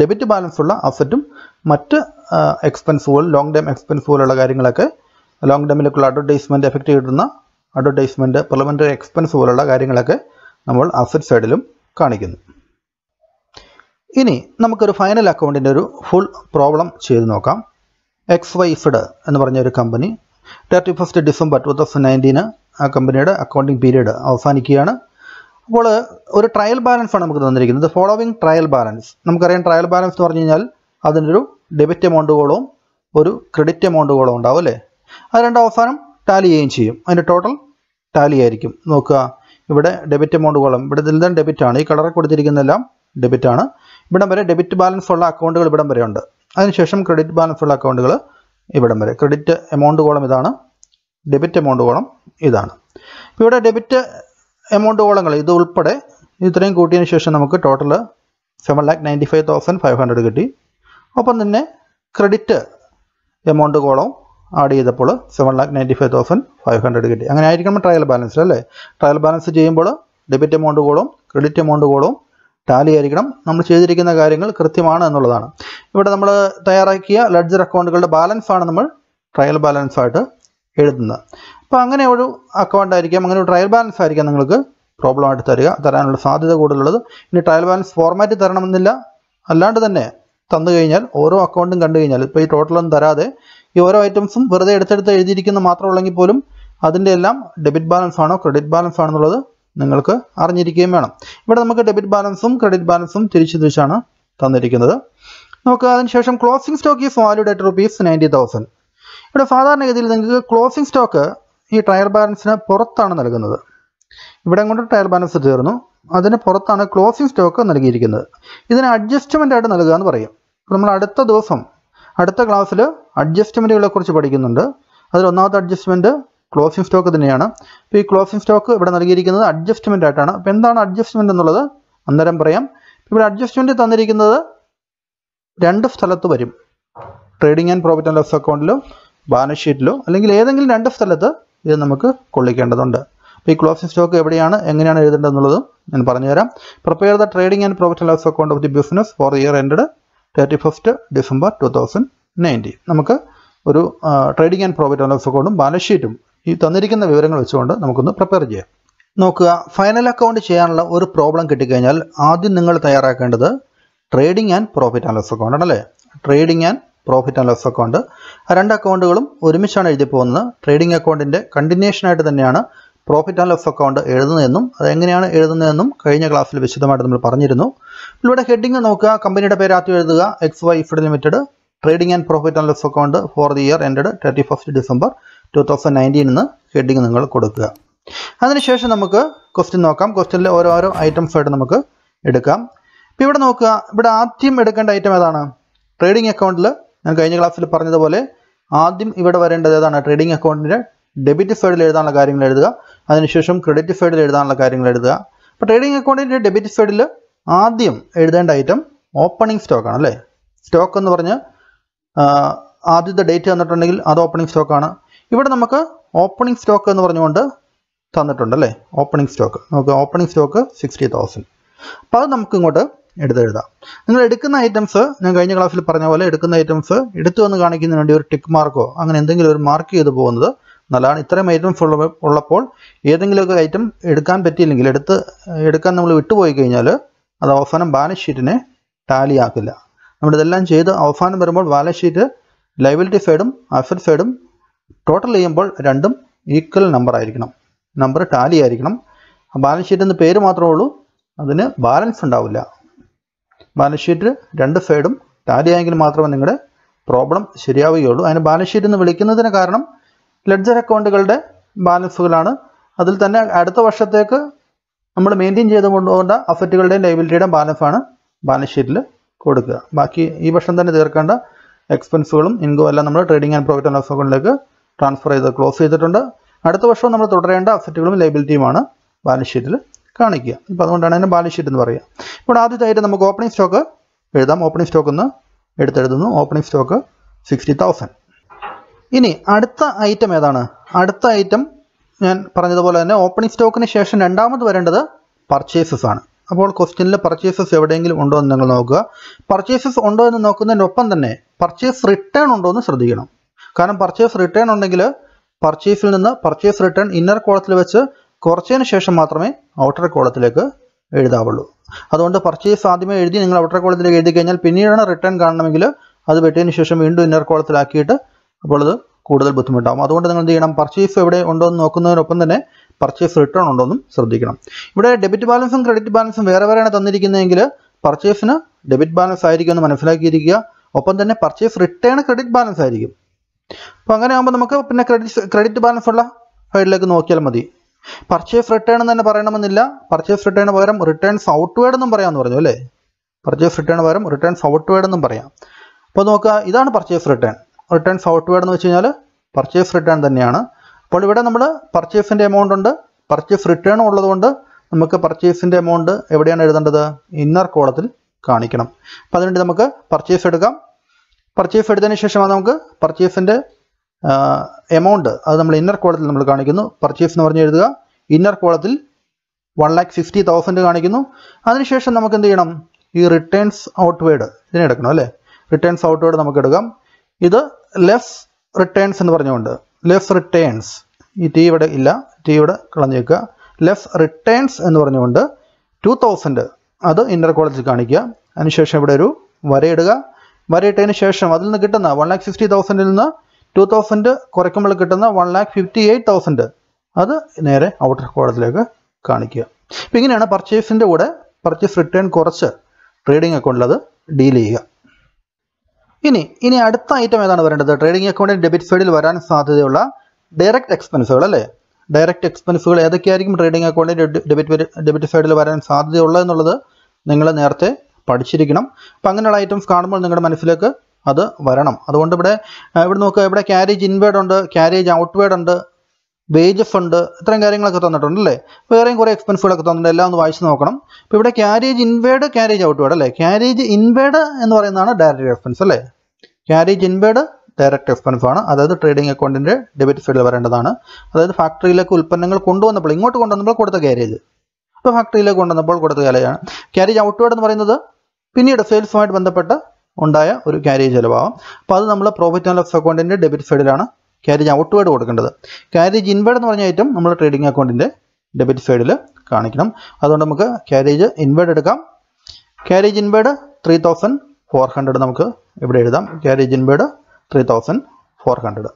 ഡെബിറ്റ് ബാലൻസ് ഉള്ള അസറ്റും മറ്റ് എക്സ്പെൻസുകൾ ലോങ് ടേം എക്സ്പെൻസ് പോലുള്ള കാര്യങ്ങളൊക്കെ ലോങ് ടേമിലേക്കുള്ള അഡ്വർടൈസ്മെൻറ്റ് എഫക്റ്റ് കിട്ടുന്ന അഡ്വർടൈസ്മെൻറ്റ് പെർലമെൻ്ററി എക്സ്പെൻസ് പോലുള്ള കാര്യങ്ങളൊക്കെ നമ്മൾ അസറ്റ് സൈഡിലും കാണിക്കുന്നു ഇനി നമുക്കൊരു ഫൈനൽ അക്കൗണ്ടിൻ്റെ ഒരു ഫുൾ പ്രോബ്ലം ചെയ്ത് നോക്കാം എക്സ് വൈ എന്ന് പറഞ്ഞ ഒരു company thirty first December two thousand nineteen ആ കമ്പനിയുടെ അക്കൗണ്ടിങ് പീരീഡ് അവസാനിക്കുകയാണ് അപ്പോൾ ഒരു ട്രയൽ ബാലൻസ് ആണ് നമുക്ക് തന്നിരിക്കുന്നത് ഫോളോവിങ് ട്രയൽ ബാലൻസ് നമുക്കറിയാം ട്രയൽ ബാലൻസ് എന്ന് പറഞ്ഞു കഴിഞ്ഞാൽ അതിനൊരു ഡെബിറ്റ് എമൗണ്ടുകളോളം ഒരു ക്രെഡിറ്റ് എമൗണ്ടുകളോളം ഉണ്ടാവും അല്ലേ അത് രണ്ടും അവസാനം ടാലി ചെയ്യുകയും ചെയ്യും അതിൻ്റെ ടോട്ടൽ ടാലി ആയിരിക്കും നോക്കുക ഇവിടെ ഡെബിറ്റ് എമൗണ്ടുകളും ഇവിടെ ഇതെല്ലാം ഡെബിറ്റാണ് ഈ കളറിൽ കൊടുത്തിരിക്കുന്നതെല്ലാം ഡെബിറ്റാണ് ഇവിടം വരെ ഡെബിറ്റ് ബാലൻസ് ഉള്ള അക്കൗണ്ടുകൾ ഇവിടം വരെ ഉണ്ട് അതിനുശേഷം ക്രെഡിറ്റ് ബാലൻസ് ഉള്ള അക്കൗണ്ടുകൾ ഇവിടം വരെ ക്രെഡിറ്റ് എമൗണ്ട് കോളം ഇതാണ് ഡെബിറ്റ് എമൗണ്ട് കോളം ഇതാണ് ഇവിടെ ഡെബിറ്റ് എമൗണ്ട് കോളങ്ങൾ ഇത് ഉൾപ്പെടെ ഇത്രയും കൂട്ടിയതിന് ശേഷം നമുക്ക് total seven lakh ninety five thousand five hundred കിട്ടി ഒപ്പം തന്നെ ക്രെഡിറ്റ് എമൗണ്ട് കോളം ആഡ് ചെയ്തപ്പോൾ seven lakh ninety five thousand five hundred കിട്ടി അങ്ങനെ ആയിരിക്കണം ട്രയൽ ബാലൻസ് അല്ലേ ട്രയൽ ബാലൻസ് ചെയ്യുമ്പോൾ ഡെബിറ്റ് എമൗണ്ട് കോളും ക്രെഡിറ്റ് എമൗണ്ട് കോളും ടാലി ആയിരിക്കണം നമ്മൾ ചെയ്തിരിക്കുന്ന കാര്യങ്ങൾ കൃത്യമാണ് എന്നുള്ളതാണ് ഇവിടെ നമ്മൾ തയ്യാറാക്കിയ ലഡ്ജർ അക്കൗണ്ടുകളുടെ ബാലൻസാണ് നമ്മൾ ട്രയൽ ബാലൻസ് ആയിട്ട് എഴുതുന്നത് അപ്പോൾ അങ്ങനെ ഒരു അക്കൗണ്ട് ആയിരിക്കാം അങ്ങനെ ഒരു ട്രയൽ ബാലൻസ് ആയിരിക്കാം നിങ്ങൾക്ക് പ്രോബ്ലം ആയിട്ട് തരിക തരാനുള്ള സാധ്യത കൂടുതലുള്ളത് ഇനി ട്രയൽ ബാലൻസ് ഫോർമാറ്റ് തരണമെന്നില്ല അല്ലാണ്ട് തന്നെ തന്നു കഴിഞ്ഞാൽ ഓരോ അക്കൗണ്ടും കണ്ടു കഴിഞ്ഞാൽ ഇപ്പോൾ ഈ ടോട്ടലൊന്നും തരാതെ ഈ ഓരോ ഐറ്റംസും വെറുതെ എടുത്തെടുത്ത് എഴുതിയിരിക്കുന്ന മാത്രമുള്ളെങ്കിൽ പോലും അതിൻ്റെ എല്ലാം ഡെബിറ്റ് ബാലൻസ് ആണോ ക്രെഡിറ്റ് ബാലൻസ് ആണെന്നുള്ളത് നിങ്ങൾക്ക് അറിഞ്ഞിരിക്കുകയും വേണം ഇവിടെ നമുക്ക് ഡെബിറ്റ് ബാലൻസും ക്രെഡിറ്റ് ബാലൻസും തിരിച്ചു തിരിച്ചാണ് തന്നിരിക്കുന്നത് നമുക്ക് അതിനുശേഷം closing stock is valued at rupees ninety thousand ഇവിടെ സാധാരണഗതിയിൽ നിങ്ങൾക്ക് ക്ലോസിംഗ് സ്റ്റോക്ക് ഈ ട്രയൽ ബാലൻസിന് പുറത്താണ് നൽകുന്നത് ഇവിടെ കൊണ്ട് ട്രയൽ ബാലൻസ് തീർന്നു അതിന് പുറത്താണ് ക്ലോസിംഗ് സ്റ്റോക്ക് നൽകിയിരിക്കുന്നത് ഇതിന് അഡ്ജസ്റ്റ്മെൻ്റ് ആയിട്ട് നൽകുക എന്ന് പറയും നമ്മൾ അടുത്ത ദിവസം അടുത്ത ക്ലാസ്സിൽ അഡ്ജസ്റ്റ്മെൻറ്റുകളെക്കുറിച്ച് പഠിക്കുന്നുണ്ട് അതിൽ ഒന്നാമത്തെ അഡ്ജസ്റ്റ്മെൻറ്റ് ക്ലോസിംഗ് സ്റ്റോക്ക് തന്നെയാണ് അപ്പോൾ ഈ ക്ലോസിംഗ് സ്റ്റോക്ക് ഇവിടെ നൽകിയിരിക്കുന്നത് അഡ്ജസ്റ്റ്മെൻ്റ് ആയിട്ടാണ് അപ്പോൾ എന്താണ് അഡ്ജസ്റ്റ്മെൻ്റ് എന്നുള്ളത് അന്നേരം പറയാം ഇവിടെ അഡ്ജസ്റ്റ്മെൻറ്റ് തന്നിരിക്കുന്നത് രണ്ട് സ്ഥലത്ത് വരും trading and profit and loss അക്കൗണ്ടിലോ ബാലൻസ് ഷീറ്റിലോ അല്ലെങ്കിൽ ഏതെങ്കിലും രണ്ട് സ്ഥലത്ത് ഇത് നമുക്ക് കൊള്ളിക്കേണ്ടതുണ്ട് അപ്പോൾ ഈ ക്ലോസിംഗ് സ്റ്റോക്ക് എവിടെയാണ് എങ്ങനെയാണ് എഴുതേണ്ടതെന്നുള്ളതും ഞാൻ പറഞ്ഞുതരാം prepare the trading and profit and loss account of the business for year ended thirty first December two thousand nineteen നമുക്ക് ഒരു trading and profit and loss അക്കൗണ്ടും ബാലൻസ് ഷീറ്റും ഈ തന്നിരിക്കുന്ന വിവരങ്ങൾ വെച്ചുകൊണ്ട് നമുക്കൊന്ന് പ്രിപ്പയർ ചെയ്യാം നോക്കുക ഫൈനൽ അക്കൗണ്ട് ചെയ്യാനുള്ള ഒരു പ്രോബ്ലം കിട്ടിക്കഴിഞ്ഞാൽ ആദ്യം നിങ്ങൾ തയ്യാറാക്കേണ്ടത് trading and profit and loss account ആണല്ലേ trading and profit and loss account രണ്ട് അക്കൗണ്ടുകളും ഒരുമിച്ചാണ് എഴുതി പോകുന്നത് ട്രേഡിംഗ് അക്കൗണ്ടിൻ്റെ ആയിട്ട് തന്നെയാണ് പ്രോഫിറ്റ് ആൻഡ് ലോസ് അക്കൗണ്ട് എഴുതുന്നതെന്നും അത് എങ്ങനെയാണ് എഴുതുന്നതെന്നും കഴിഞ്ഞ ക്ലാസ്സിൽ വിശദമായിട്ട് നമ്മൾ പറഞ്ഞിരുന്നു ഇവിടെ ഹെഡിങ് നോക്കുക കമ്പനിയുടെ പേരാത്തി എഴുതുക എക്സ് വൈ ഇഫിഡ് limited trading and profit and loss account for the year ended thirty first December two thousand nineteen എന്ന് ഹെഡിങ് നിങ്ങൾ കൊടുക്കുക അതിനുശേഷം നമുക്ക് ക്വസ്റ്റ്യൻ നോക്കാം ക്വസ്റ്റ്യനിലെ ഓരോരോ ഐറ്റംസ് ആയിട്ട് നമുക്ക് എടുക്കാം ഇപ്പം ഇവിടെ നോക്കുക ഇവിടെ ആദ്യം എടുക്കേണ്ട ഐറ്റം ഏതാണ് ട്രേഡിംഗ് അക്കൗണ്ടിൽ ഞാൻ കഴിഞ്ഞ ക്ലാസ്സിൽ പറഞ്ഞതുപോലെ ആദ്യം ഇവിടെ വരേണ്ടത് ഏതാണ് ട്രേഡിംഗ് അക്കൗണ്ടിൻ്റെ ഡെബിറ്റ് സൈഡിൽ എഴുതാനുള്ള കാര്യങ്ങൾ എഴുതുക അതിനുശേഷം ക്രെഡിറ്റ് സൈഡിൽ എഴുതാനുള്ള കാര്യങ്ങൾ എഴുതുക അപ്പോൾ ട്രേഡിംഗ് അക്കൗണ്ടിൻ്റെ ഡെബിറ്റ് സൈഡിൽ ആദ്യം എഴുതേണ്ട ഐറ്റം ഓപ്പണിംഗ് സ്റ്റോക്കാണ് അല്ലേ സ്റ്റോക്ക് എന്ന് പറഞ്ഞ് ആദ്യത്തെ ഡേറ്റ് തന്നിട്ടുണ്ടെങ്കിൽ അത് ഓപ്പണിംഗ് സ്റ്റോക്കാണ് ഇവിടെ നമുക്ക് ഓപ്പണിംഗ് സ്റ്റോക്ക് എന്ന് പറഞ്ഞുകൊണ്ട് തന്നിട്ടുണ്ട് അല്ലേ ഓപ്പണിംഗ് സ്റ്റോക്ക് നമുക്ക് ഓപ്പണിംഗ് സ്റ്റോക്ക് സിക്സ്റ്റി തൗസൻഡ് അപ്പോൾ അത് നമുക്ക് ഇങ്ങോട്ട് എടുത്തെഴുതാം നിങ്ങൾ എടുക്കുന്ന ഐറ്റംസ് ഞാൻ കഴിഞ്ഞ ക്ലാസ്സിൽ പറഞ്ഞ പോലെ എടുക്കുന്ന ഐറ്റംസ് എടുത്തു വന്ന് കാണിക്കുന്നതിന് വേണ്ടി ഒരു ടിക്ക് മാർക്കോ അങ്ങനെ എന്തെങ്കിലും ഒരു മാർക്ക് ചെയ്ത് പോകുന്നത് നല്ലതാണ് ഇത്രയും ഐറ്റംസ് ഉള്ള ഉള്ളപ്പോൾ ഏതെങ്കിലുമൊക്കെ ഐറ്റം എടുക്കാൻ പറ്റിയില്ലെങ്കിൽ എടുത്ത് എടുക്കാൻ നമ്മൾ വിട്ടുപോയി കഴിഞ്ഞാൽ അത് അവസാനം ബാലൻസ് ഷീറ്റിനെ ടാലി ആക്കില്ല നമ്മളിതെല്ലാം ചെയ്ത് അവസാനം വരുമ്പോൾ ബാലൻസ് ഷീറ്റ് ലൈബിലിറ്റി സൈഡും അസറ്റ് സൈഡും ടോട്ടൽ ചെയ്യുമ്പോൾ രണ്ടും ഈക്വൽ നമ്പർ ആയിരിക്കണം നമ്പർ ടാലി ആയിരിക്കണം ബാലൻസ് ഷീറ്റ് എന്ന് പേര് മാത്രമേ ഉള്ളൂ അതിന് ബാലൻസ് ഉണ്ടാവില്ല ബാലൻസ് ഷീറ്റ് രണ്ട് സൈഡും ടാലി ആയെങ്കിൽ മാത്രമേ നിങ്ങളുടെ പ്രോബ്ലം ശരിയാവുകയുള്ളൂ അതിന് ബാലൻസ് ഷീറ്റ് എന്ന് വിളിക്കുന്നതിന് കാരണം ലെഡ്ജർ അക്കൗണ്ടുകളുടെ ബാലൻസുകളാണ് അതിൽ തന്നെ അടുത്ത വർഷത്തേക്ക് നമ്മൾ മെയിൻറ്റെയിൻ ചെയ്ത് കൊണ്ടുപോകേണ്ട അസറ്റുകളുടെയും ലൈബിലിറ്റിയുടെയും ബാലൻസാണ് ബാലൻസ് ഷീറ്റിൽ കൊടുക്കുക ബാക്കി ഈ വർഷം തന്നെ തീർക്കേണ്ട എക്സ്പെൻസുകളും ഇൻകോ എല്ലാം നമ്മൾ trading and profit and loss അക്കൗണ്ടിലേക്ക് ട്രാൻസ്ഫർ ചെയ്ത് ക്ലോസ് ചെയ്തിട്ടുണ്ട് അടുത്ത വർഷവും നമ്മൾ തുടരേണ്ട അസറ്റുകളും ലൈബിലിറ്റിയുമാണ് ബാലൻസ് ഷീറ്റിൽ കാണിക്കുക ഇപ്പോൾ അതുകൊണ്ടാണ് അതിന് ബാലൻസ് ഷീറ്റ് എന്ന് പറയുക ഇപ്പോൾ ആദ്യത്തായിട്ട് നമുക്ക് ഓപ്പണിംഗ് സ്റ്റോക്ക് എഴുതാം ഓപ്പണിംഗ് സ്റ്റോക്ക് ഒന്ന് എടുത്തെഴുതുന്നു ഓപ്പണിംഗ് സ്റ്റോക്ക് സിക്സ്റ്റി തൗസൻഡ് ഇനി അടുത്ത ഐറ്റം ഏതാണ് അടുത്ത ഐറ്റം ഞാൻ പറഞ്ഞതുപോലെ തന്നെ ഓപ്പണിംഗ് സ്റ്റോക്കിന് ശേഷം രണ്ടാമത് വരേണ്ടത് പർച്ചേസസ് ആണ് അപ്പോൾ ക്വസ്റ്റ്യനിൽ പർച്ചേസസ് എവിടെയെങ്കിലും ഉണ്ടോ എന്ന് നിങ്ങൾ നോക്കുക പർച്ചേസസ് ഉണ്ടോ എന്ന് നോക്കുന്നതിനൊപ്പം തന്നെ പർച്ചേസ് റിട്ടേൺ ഉണ്ടോ എന്ന് ശ്രദ്ധിക്കണം കാരണം പർച്ചേസ് റിട്ടേൺ ഉണ്ടെങ്കിൽ പർച്ചേസിൽ നിന്ന് പർച്ചേസ് റിട്ടേൺ ഇന്നർ കോളത്തിൽ വെച്ച് കുറച്ചതിന് ശേഷം മാത്രമേ ഔട്ടർ കോളത്തിലേക്ക് എഴുതാവുള്ളൂ അതുകൊണ്ട് പർച്ചേസ് ആദ്യമേ എഴുതി നിങ്ങൾ ഔട്ടർ കോളത്തിലേക്ക് എഴുതി കഴിഞ്ഞാൽ പിന്നീടാണ് റിട്ടേൺ കാണണമെങ്കിൽ അത് വെട്ടിയതിന് ശേഷം വീണ്ടും ഇന്നർ കോളത്തിലാക്കിയിട്ട് അപ്പോൾ അത് കൂടുതൽ ബുദ്ധിമുട്ടാകും അതുകൊണ്ട് നിങ്ങൾ എന്ത് ചെയ്യണം പർച്ചേസ് എവിടെ ഉണ്ടോ എന്ന് നോക്കുന്നതിനൊപ്പം തന്നെ പർച്ചേസ് റിട്ടേൺ ഉണ്ടോ എന്നും ശ്രദ്ധിക്കണം ഇവിടെ ഡെബിറ്റ് ബാലൻസും ക്രെഡിറ്റ് ബാലൻസും വേറെ വേറെയാണ് തന്നിരിക്കുന്നതെങ്കിൽ പർച്ചേസിന് ഡെബിറ്റ് ബാലൻസ് ആയിരിക്കും എന്ന് മനസ്സിലാക്കിയിരിക്കുക ഒപ്പം തന്നെ പർച്ചേസ് റിട്ടേൺ ക്രെഡിറ്റ് ബാലൻസ് ആയിരിക്കും അപ്പോൾ അങ്ങനെ ആകുമ്പോൾ നമുക്ക് പിന്നെ ക്രെഡിറ്റ് ക്രെഡിറ്റ് ബാലൻസ് ഉള്ള ഫൈഡിലേക്ക് നോക്കിയാൽ മതി പർച്ചേസ് റിട്ടേൺ എന്ന് തന്നെ പറയണമെന്നില്ല പർച്ചേസ് റിട്ടേൺ പകരം റിട്ടേൺസ് ഔട്ട്വേഡ് എന്നും പറയാമെന്ന് പറഞ്ഞു അല്ലേ പർച്ചേസ് റിട്ടേൺ പകരം റിട്ടേൺസ് ഔട്ട്വേഡ് എന്നും പറയാം അപ്പോൾ നോക്കുക ഇതാണ് പർച്ചേസ് റിട്ടേൺ റിട്ടേൺസ് ഔട്ട്വേഡ് എന്ന് വെച്ച് കഴിഞ്ഞാൽ പർച്ചേസ് റിട്ടേൺ തന്നെയാണ് അപ്പോൾ ഇവിടെ നമ്മൾ പർച്ചേസിന്റെ എമൗണ്ട് ഉണ്ട് പർച്ചേസ് റിട്ടേൺ ഉള്ളതുകൊണ്ട് നമുക്ക് പർച്ചേസിന്റെ എമൗണ്ട് എവിടെയാണ് എഴുതേണ്ടത് ഇന്നർ കോളത്തിൽ കാണിക്കണം അപ്പോൾ അതിനുവേണ്ടി നമുക്ക് പർച്ചേസ് എടുക്കാം പർച്ചേസ് എടുത്തതിന് ശേഷമാണ് നമുക്ക് പർച്ചേസിൻ്റെ എമൗണ്ട് അത് നമ്മൾ ഇന്നർ കോളത്തിൽ നമ്മൾ കാണിക്കുന്നു പർച്ചേസ് എന്ന് പറഞ്ഞ് എഴുതുക ഇന്നർ കോളത്തിൽ വൺ ലാക്ക് ഫിഫ്റ്റി തൗസൻഡ് കാണിക്കുന്നു അതിനുശേഷം നമുക്ക് എന്ത് ചെയ്യണം ഈ റിട്ടേൺസ് ഔട്ട്വേഡ് ഇതിനെ എടുക്കണം അല്ലേ റിട്ടേൺസ് ഔട്ട്വേഡ് നമുക്ക് എടുക്കാം ഇത് ലെസ് റിട്ടേൺസ് എന്ന് പറഞ്ഞുകൊണ്ട് ലെസ് റിട്ടേൺസ് ഈ ടി ഇവിടെ ഇല്ല ടി ഇവിടെ കളഞ്ഞേക്കുക ലെസ് റിട്ടേൺസ് എന്ന് പറഞ്ഞുകൊണ്ട് ടു തൗസൻഡ് അത് ഇന്നർ കോളത്തിൽ കാണിക്കുക അതിനുശേഷം ഇവിടെ ഒരു വരയിടുക വരയിട്ടതിന് ശേഷം അതിൽ നിന്ന് കിട്ടുന്ന വൺ ലാക്ക് സിക്സ്റ്റി തൗസൻഡിൽ നിന്ന് ടു തൗസൻഡ് കുറയ്ക്കുമ്പോൾ കിട്ടുന്ന one lakh fifty eight thousand അത് നേരെ ഔട്ടർ കോടത്തിലേക്ക് കാണിക്കുക ഇപ്പം ഇങ്ങനെയാണ് പർച്ചേസിൻ്റെ കൂടെ പർച്ചേസ് റിട്ടേൺ കുറച്ച് ട്രേഡിംഗ് അക്കൗണ്ടിലത് ഡീൽ ചെയ്യുക ഇനി ഇനി അടുത്ത ഐറ്റം ഏതാണ് വരേണ്ടത് ട്രേഡിംഗ് അക്കൗണ്ടിൻ്റെ ഡെബിറ്റ് സൈഡിൽ വരാൻ സാധ്യതയുള്ള ഡയറക്റ്റ് എക്സ്പെൻസുകൾ അല്ലേ ഡയറക്റ്റ് എക്സ്പെൻസുകൾ ഏതൊക്കെയായിരിക്കും ട്രേഡിംഗ് അക്കൗണ്ടിൻ്റെ ഡെബിറ്റ് ഡെബിറ്റ് സൈഡിൽ വരാൻ സാധ്യതയുള്ളത് എന്നുള്ളത് നിങ്ങൾ നേരത്തെ പഠിച്ചിരിക്കണം അപ്പം അങ്ങനെയുള്ള ഐറ്റംസ് കാണുമ്പോൾ നിങ്ങളുടെ മനസ്സിലേക്ക് അത് വരണം അതുകൊണ്ട് ഇവിടെ ഇവിടെ നോക്കുക ഇവിടെ ക്യാരേജ് ഇൻവേഡ് ഉണ്ട് ക്യാരേജ് ഔട്ട്വേഡ് ഉണ്ട് വേജ് ഫണ്ട് ഇത്തരം കാര്യങ്ങളൊക്കെ തന്നിട്ടുണ്ട് അല്ലേ വേറെയും കുറേ എക്സ്പെൻസുകളൊക്കെ തന്നിട്ടുണ്ട് എല്ലാം ഒന്ന് വായിച്ച് നോക്കണം ഇപ്പോൾ ഇവിടെ ക്യാരേജ് ഇൻവേഡ് ക്യാരേജ് ഔട്ട്വേഡ് അല്ലേ ക്യാരേജ് ഇൻവേഡ് എന്ന് പറയുന്നതാണ് ഡയറക്റ്റ് എക്സ്പെൻസ് അല്ലേ ക്യാരേജ് ഇൻവേഡ് ഡയറക്റ്റ് എക്സ്പെൻസ് ആണ് അതായത് ട്രേഡിംഗ് അക്കൗണ്ടിൻ്റെ ഡെബിറ്റ് സൈഡിൽ വരേണ്ടതാണ് അതായത് ഫാക്ടറിയിലേക്ക് ഉൽപ്പന്നങ്ങൾ കൊണ്ടുവന്നപ്പോൾ ഇങ്ങോട്ട് കൊണ്ടുവന്നപ്പോൾ കൊടുത്ത ക്യാരേജ് ഇപ്പോൾ ഫാക്ടറിയിലേക്ക് കൊണ്ടുവന്നപ്പോൾ കൊടുത്ത ക്യാരേജാണ് ക്യാരേജ് ഔട്ട്വേഡ് എന്ന് പറയുന്നത് പിന്നീട് സെയിൽസുമായിട്ട് ബന്ധപ്പെട്ട് ഉണ്ടായ ഒരു ക്യാരേജ് ചിലവാകും അപ്പോൾ അത് നമ്മൾ പ്രോഫിറ്റ് ആൻഡ് ലോസ് അക്കൗണ്ടിൻ്റെ ഡെബിറ്റ് സൈഡിലാണ് ക്യാരേജ് ഔട്ട്വേഡ് കൊടുക്കേണ്ടത് ക്യാരേജ് ഇൻവേഡ് എന്ന് പറഞ്ഞ ഐറ്റം നമ്മൾ ട്രേഡിംഗ് അക്കൗണ്ടിൻ്റെ ഡെബിറ്റ് സൈഡിൽ കാണിക്കണം അതുകൊണ്ട് നമുക്ക് ക്യാരേജ് ഇൻവേഡ് എടുക്കാം carriage inward three thousand four hundred നമുക്ക് ഇവിടെ എഴുതാം carriage inward three thousand four hundred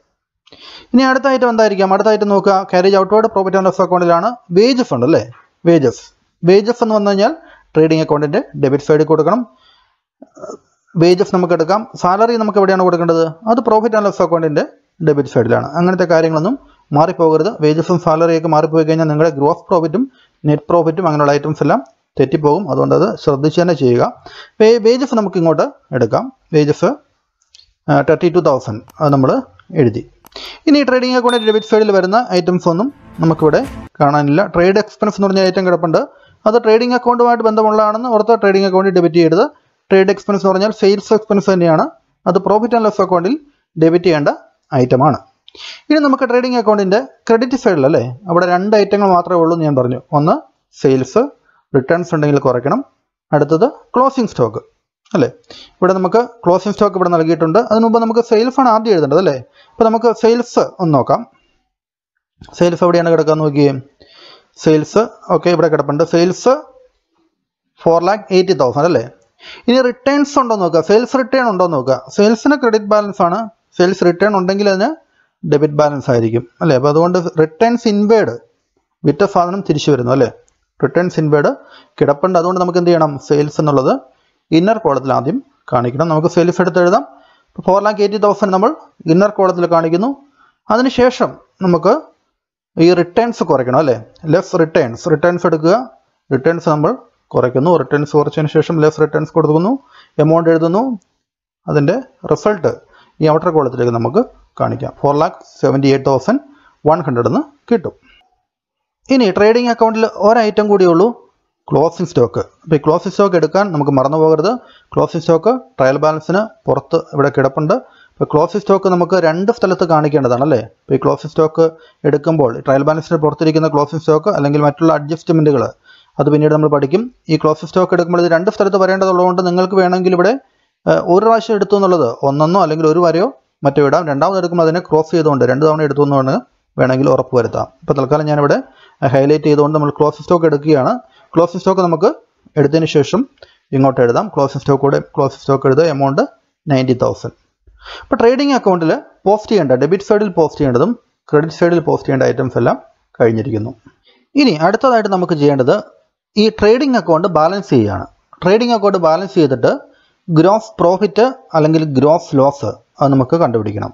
ഇനി അടുത്ത ഐറ്റം എന്തായിരിക്കാം അടുത്ത ഐറ്റം നോക്കുക ക്യാരേജ് ഔട്ട്വേഡ് പ്രോഫിറ്റ് ആൻഡ് ലോസ് അക്കൗണ്ടിലാണ് വേജസ് ഉണ്ട് അല്ലേ വേജസ് വേജസ് എന്ന് വന്നു കഴിഞ്ഞാൽ ട്രേഡിംഗ് അക്കൗണ്ടിൻ്റെ ഡെബിറ്റ് സൈഡിൽ കൊടുക്കണം വേജസ് നമുക്ക് എടുക്കാം സാലറി നമുക്ക് എവിടെയാണ് കൊടുക്കേണ്ടത് അത് പ്രോഫിറ്റ് ആൻഡ് ലോസ് അക്കൗണ്ടിൻ്റെ ഡെബിറ്റ് സൈഡിലാണ് അങ്ങനത്തെ കാര്യങ്ങളൊന്നും മാറിപ്പോകരുത് വേജസും സാലറിയൊക്കെ മാറിപ്പോയി കഴിഞ്ഞാൽ നിങ്ങളുടെ ഗ്രോസ് പ്രോഫിറ്റും നെറ്റ് പ്രോഫിറ്റും അങ്ങനെയുള്ള ഐറ്റംസ് എല്ലാം തെറ്റിപ്പോകും അതുകൊണ്ട് അത് ശ്രദ്ധിച്ച് തന്നെ ചെയ്യുക വേജസ് നമുക്ക് ഇങ്ങോട്ട് എടുക്കാം വേജസ് തേർട്ടി ടു തൗസൻഡ് അത് നമ്മൾ എഴുതി ഇനി ട്രേഡിംഗ് അക്കൗണ്ടിൻ്റെ ഡെബിറ്റ് സൈഡിൽ വരുന്ന ഐറ്റംസ് ഒന്നും നമുക്കിവിടെ കാണാനില്ല ട്രേഡ് എക്സ്പെൻസ് എന്ന് പറഞ്ഞ ഐറ്റം കിടപ്പുണ്ട് അത് ട്രേഡിംഗ് അക്കൗണ്ടുമായിട്ട് ബന്ധമുള്ളതാണെന്ന് ഓർത്ത് ട്രേഡിംഗ് അക്കൗണ്ടിൽ ഡെബിറ്റ് ചെയ്യരുത് ട്രേഡ് എക്സ്പെൻസ് എന്ന് പറഞ്ഞാൽ സെയിൽസ് എക്സ്പെൻസ് തന്നെയാണ് അത് പ്രോഫിറ്റ് ആൻഡ് ലോസ് അക്കൗണ്ടിൽ ഡെബിറ്റ് ചെയ്യേണ്ട ഐറ്റമാണ് ഇനി നമുക്ക് ട്രേഡിംഗ് അക്കൗണ്ടിൻ്റെ ക്രെഡിറ്റ് സൈഡിൽ അല്ലേ അവിടെ രണ്ട് ഐറ്റങ്ങൾ മാത്രമേ ഉള്ളൂ എന്ന് ഞാൻ പറഞ്ഞു ഒന്ന് സെയിൽസ് റിട്ടേൺസ് ഉണ്ടെങ്കിൽ കുറയ്ക്കണം അടുത്തത് ക്ലോസിംഗ് സ്റ്റോക്ക് അല്ലേ ഇവിടെ നമുക്ക് ക്ലോസിംഗ് സ്റ്റോക്ക് ഇവിടെ നൽകിയിട്ടുണ്ട് അതിന് മുമ്പ് നമുക്ക് സെയിൽസാണ് ആദ്യം എഴുതേണ്ടത് അല്ലേ അപ്പോൾ നമുക്ക് സെയിൽസ് ഒന്ന് നോക്കാം സെയിൽസ് എവിടെയാണ് കിടക്കുക നോക്കിയേ സെയിൽസ് ഓക്കെ ഇവിടെ കിടപ്പുണ്ട് sales four lakh eighty thousand അല്ലേ ഇനി റിട്ടേൺസ് ഉണ്ടോ നോക്കുക സെയിൽസ് റിട്ടേൺ ഉണ്ടോ നോക്കുക സെയിൽസിന് ക്രെഡിറ്റ് ബാലൻസ് ആണ് സെയിൽസ് റിട്ടേൺ ഉണ്ടെങ്കിൽ അതിന് ഡെബിറ്റ് ബാലൻസ് ആയിരിക്കും അല്ലേ അപ്പോൾ അതുകൊണ്ട് റിട്ടേൺസ് ഇൻവേഡ് വിറ്റ സാധനം തിരിച്ചു വരുന്നു അല്ലേ റിട്ടേൺസ് ഇൻവേഡ് കിടപ്പുണ്ട് അതുകൊണ്ട് നമുക്ക് എന്ത് ചെയ്യണം സെയിൽസ് എന്നുള്ളത് ഇന്നർ കോളത്തിൽ ആദ്യം കാണിക്കണം നമുക്ക് സെയിൽസ് എടുത്ത് എഴുതാം ഫോർ ലാക്ക് എയ്റ്റി തൗസൻഡ് നമ്മൾ ഇന്നർ കോളത്തിൽ കാണിക്കുന്നു അതിനുശേഷം നമുക്ക് ഈ റിട്ടേൺസ് കുറയ്ക്കണം അല്ലേ ലെസ് റിട്ടേൺസ് റിട്ടേൺസ് എടുക്കുക റിട്ടേൺസ് നമ്മൾ കുറയ്ക്കുന്നു റിട്ടേൺസ് കുറച്ചതിന് ശേഷം ലെസ് റിട്ടേൺസ് കൊടുക്കുന്നു എമൗണ്ട് എഴുതുന്നു അതിൻ്റെ റിസൾട്ട് ഈ ഔട്ടർ കോളത്തിലേക്ക് നമുക്ക് കാണിക്കാം four lakh seventy eight thousand one hundred എന്ന് കിട്ടും ഇനി ട്രേഡിംഗ് അക്കൗണ്ടിൽ ഒരൈറ്റം കൂടിയുള്ളൂ ക്ലോസിംഗ് സ്റ്റോക്ക് അപ്പോൾ ഈ ക്ലോസിംഗ് സ്റ്റോക്ക് എടുക്കാൻ നമുക്ക് മറന്നു പോകരുത് ക്ലോസിംഗ് സ്റ്റോക്ക് ട്രയൽ ബാലൻസിന് പുറത്ത് ഇവിടെ കിടപ്പുണ്ട് അപ്പോൾ ക്ലോസിംഗ് സ്റ്റോക്ക് നമുക്ക് രണ്ട് സ്ഥലത്ത് കാണിക്കേണ്ടതാണ് അല്ലേ അപ്പോൾ ഈ ക്ലോസിംഗ് സ്റ്റോക്ക് എടുക്കുമ്പോൾ ട്രയൽ ബാലൻസിന് പുറത്തിരിക്കുന്ന ക്ലോസിംഗ് സ്റ്റോക്ക് അല്ലെങ്കിൽ മറ്റുള്ള അഡ്ജസ്റ്റ്മെൻറ്റുകൾ അത് പിന്നീട് നമ്മൾ പഠിക്കും ഈ ക്ലോസ് സ്റ്റോക്ക് എടുക്കുമ്പോൾ ഇത് രണ്ട് സ്ഥലത്ത് വരേണ്ടതുള്ളതുകൊണ്ട് നിങ്ങൾക്ക് വേണമെങ്കിൽ ഇവിടെ ഒരു പ്രാവശ്യം എടുത്തു എന്നുള്ളത് ഒന്നെന്നോ അല്ലെങ്കിൽ ഒരു വരയോ മറ്റോ ഇടാം രണ്ടാമത് എടുക്കുമ്പോൾ അതിനെ ക്രോസ് ചെയ്തുകൊണ്ട് രണ്ട് തവണ എടുത്തു എന്നാണ് വേണമെങ്കിൽ ഉറപ്പ് വരുത്താം ഇപ്പോൾ തൽക്കാലം ഞാനിവിടെ ഹൈലൈറ്റ് ചെയ്തുകൊണ്ട് നമ്മൾ ക്ലോസ് സ്റ്റോക്ക് എടുക്കുകയാണ് ക്ലോസ് സ്റ്റോക്ക് നമുക്ക് എടുത്തതിന് ശേഷം ഇങ്ങോട്ട് എഴുതാം ക്ലോസ് സ്റ്റോക്ക് കൂടെ ക്ലോസ് സ്റ്റോക്ക് എഴുതുക എമൗണ്ട് നയൻറ്റി തൗസൻഡ് ട്രേഡിംഗ് അക്കൗണ്ടിൽ പോസ്റ്റ് ചെയ്യേണ്ട ഡെബിറ്റ് സൈഡിൽ പോസ്റ്റ് ചെയ്യേണ്ടതും ക്രെഡിറ്റ് സൈഡിൽ പോസ്റ്റ് ചെയ്യേണ്ട ഐറ്റംസ് എല്ലാം കഴിഞ്ഞിരിക്കുന്നു ഇനി അടുത്തതായിട്ട് നമുക്ക് ചെയ്യേണ്ടത് ഈ ട്രേഡിംഗ് അക്കൗണ്ട് ബാലൻസ് ചെയ്യുകയാണ് ട്രേഡിംഗ് അക്കൗണ്ട് ബാലൻസ് ചെയ്തിട്ട് ഗ്രോസ് പ്രോഫിറ്റ് അല്ലെങ്കിൽ ഗ്രോസ് ലോസ് അത് നമുക്ക് കണ്ടുപിടിക്കണം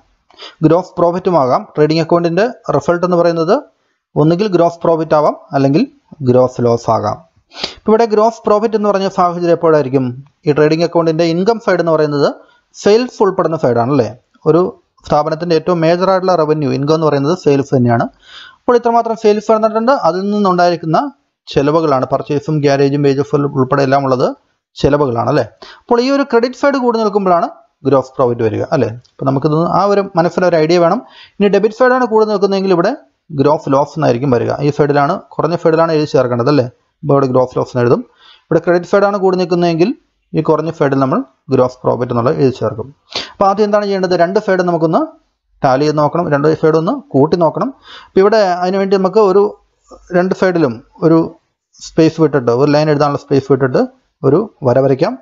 ഗ്രോസ് പ്രോഫിറ്റുമാകാം ട്രേഡിംഗ് അക്കൗണ്ടിൻ്റെ റിസൾട്ട് എന്ന് പറയുന്നത് ഒന്നുകിൽ ഗ്രോസ് പ്രോഫിറ്റ് ആവാം അല്ലെങ്കിൽ ഗ്രോസ് ലോസ് ആകാം ഇവിടെ ഗ്രോസ് പ്രോഫിറ്റ് എന്ന് പറഞ്ഞ സാഹചര്യം എപ്പോഴായിരിക്കും ഈ ട്രേഡിംഗ് അക്കൗണ്ടിൻ്റെ ഇൻകം സൈഡ് എന്ന് പറയുന്നത് സെയിൽസ് ഉൾപ്പെടുന്ന സൈഡാണ് അല്ലേ ഒരു സ്ഥാപനത്തിൻ്റെ ഏറ്റവും മേജറായിട്ടുള്ള റവന്യൂ ഇൻകം എന്ന് പറയുന്നത് സെയിൽസ് തന്നെയാണ് അപ്പോൾ ഇത്രമാത്രം സെയിൽസ് വന്നിട്ടുണ്ട് അതിൽ നിന്നുണ്ടായിരിക്കുന്ന ചെലവുകളാണ് പർച്ചേസും ഗ്യാരേജും വേജ് ഓഫ് ഉൾപ്പെടെ എല്ലാം ഉള്ളത് ചെലവുകളാണ് അല്ലേ അപ്പോൾ ഈ ഒരു ക്രെഡിറ്റ് സൈഡ് കൂടി നിൽക്കുമ്പോഴാണ് ഗ്രോസ് പ്രോഫിറ്റ് വരിക അല്ലേ അപ്പോൾ നമുക്കിത് ആ ഒരു മനസ്സിലൊരു ഐഡിയ വേണം ഇനി ഡെബിറ്റ് സൈഡാണ് കൂടുതൽ നിൽക്കുന്നതെങ്കിൽ ഇവിടെ ഗ്രോസ് ലോസ് എന്നായിരിക്കും വരിക ഈ സൈഡിലാണ് കുറഞ്ഞ സൈഡിലാണ് എഴുതി ചേർക്കേണ്ടത് അല്ലേ ഇപ്പോൾ ഇവിടെ ഗ്രോസ് ലോസ് എഴുതും ഇവിടെ ക്രെഡിറ്റ് സൈഡാണ് കൂടി നിൽക്കുന്നതെങ്കിൽ ഈ കുറഞ്ഞ സൈഡിൽ നമ്മൾ ഗ്രോസ് പ്രോഫിറ്റ് എന്നുള്ളത് എഴുതി ചേർക്കും അപ്പോൾ ആദ്യം എന്താണ് ചെയ്യേണ്ടത് രണ്ട് സൈഡ് നമുക്കൊന്ന് ടാലി ചെയ്ത് നോക്കണം രണ്ട് സൈഡ് ഒന്ന് കൂട്ടി നോക്കണം അപ്പോൾ ഇവിടെ അതിനുവേണ്ടി നമുക്ക് ഒരു രണ്ട് സൈഡിലും ഒരു സ്പേസ് വിട്ടിട്ട് ഒരു ലൈൻ എഴുതാനുള്ള സ്പേസ് വിട്ടിട്ട് ഒരു വര വരയ്ക്കാം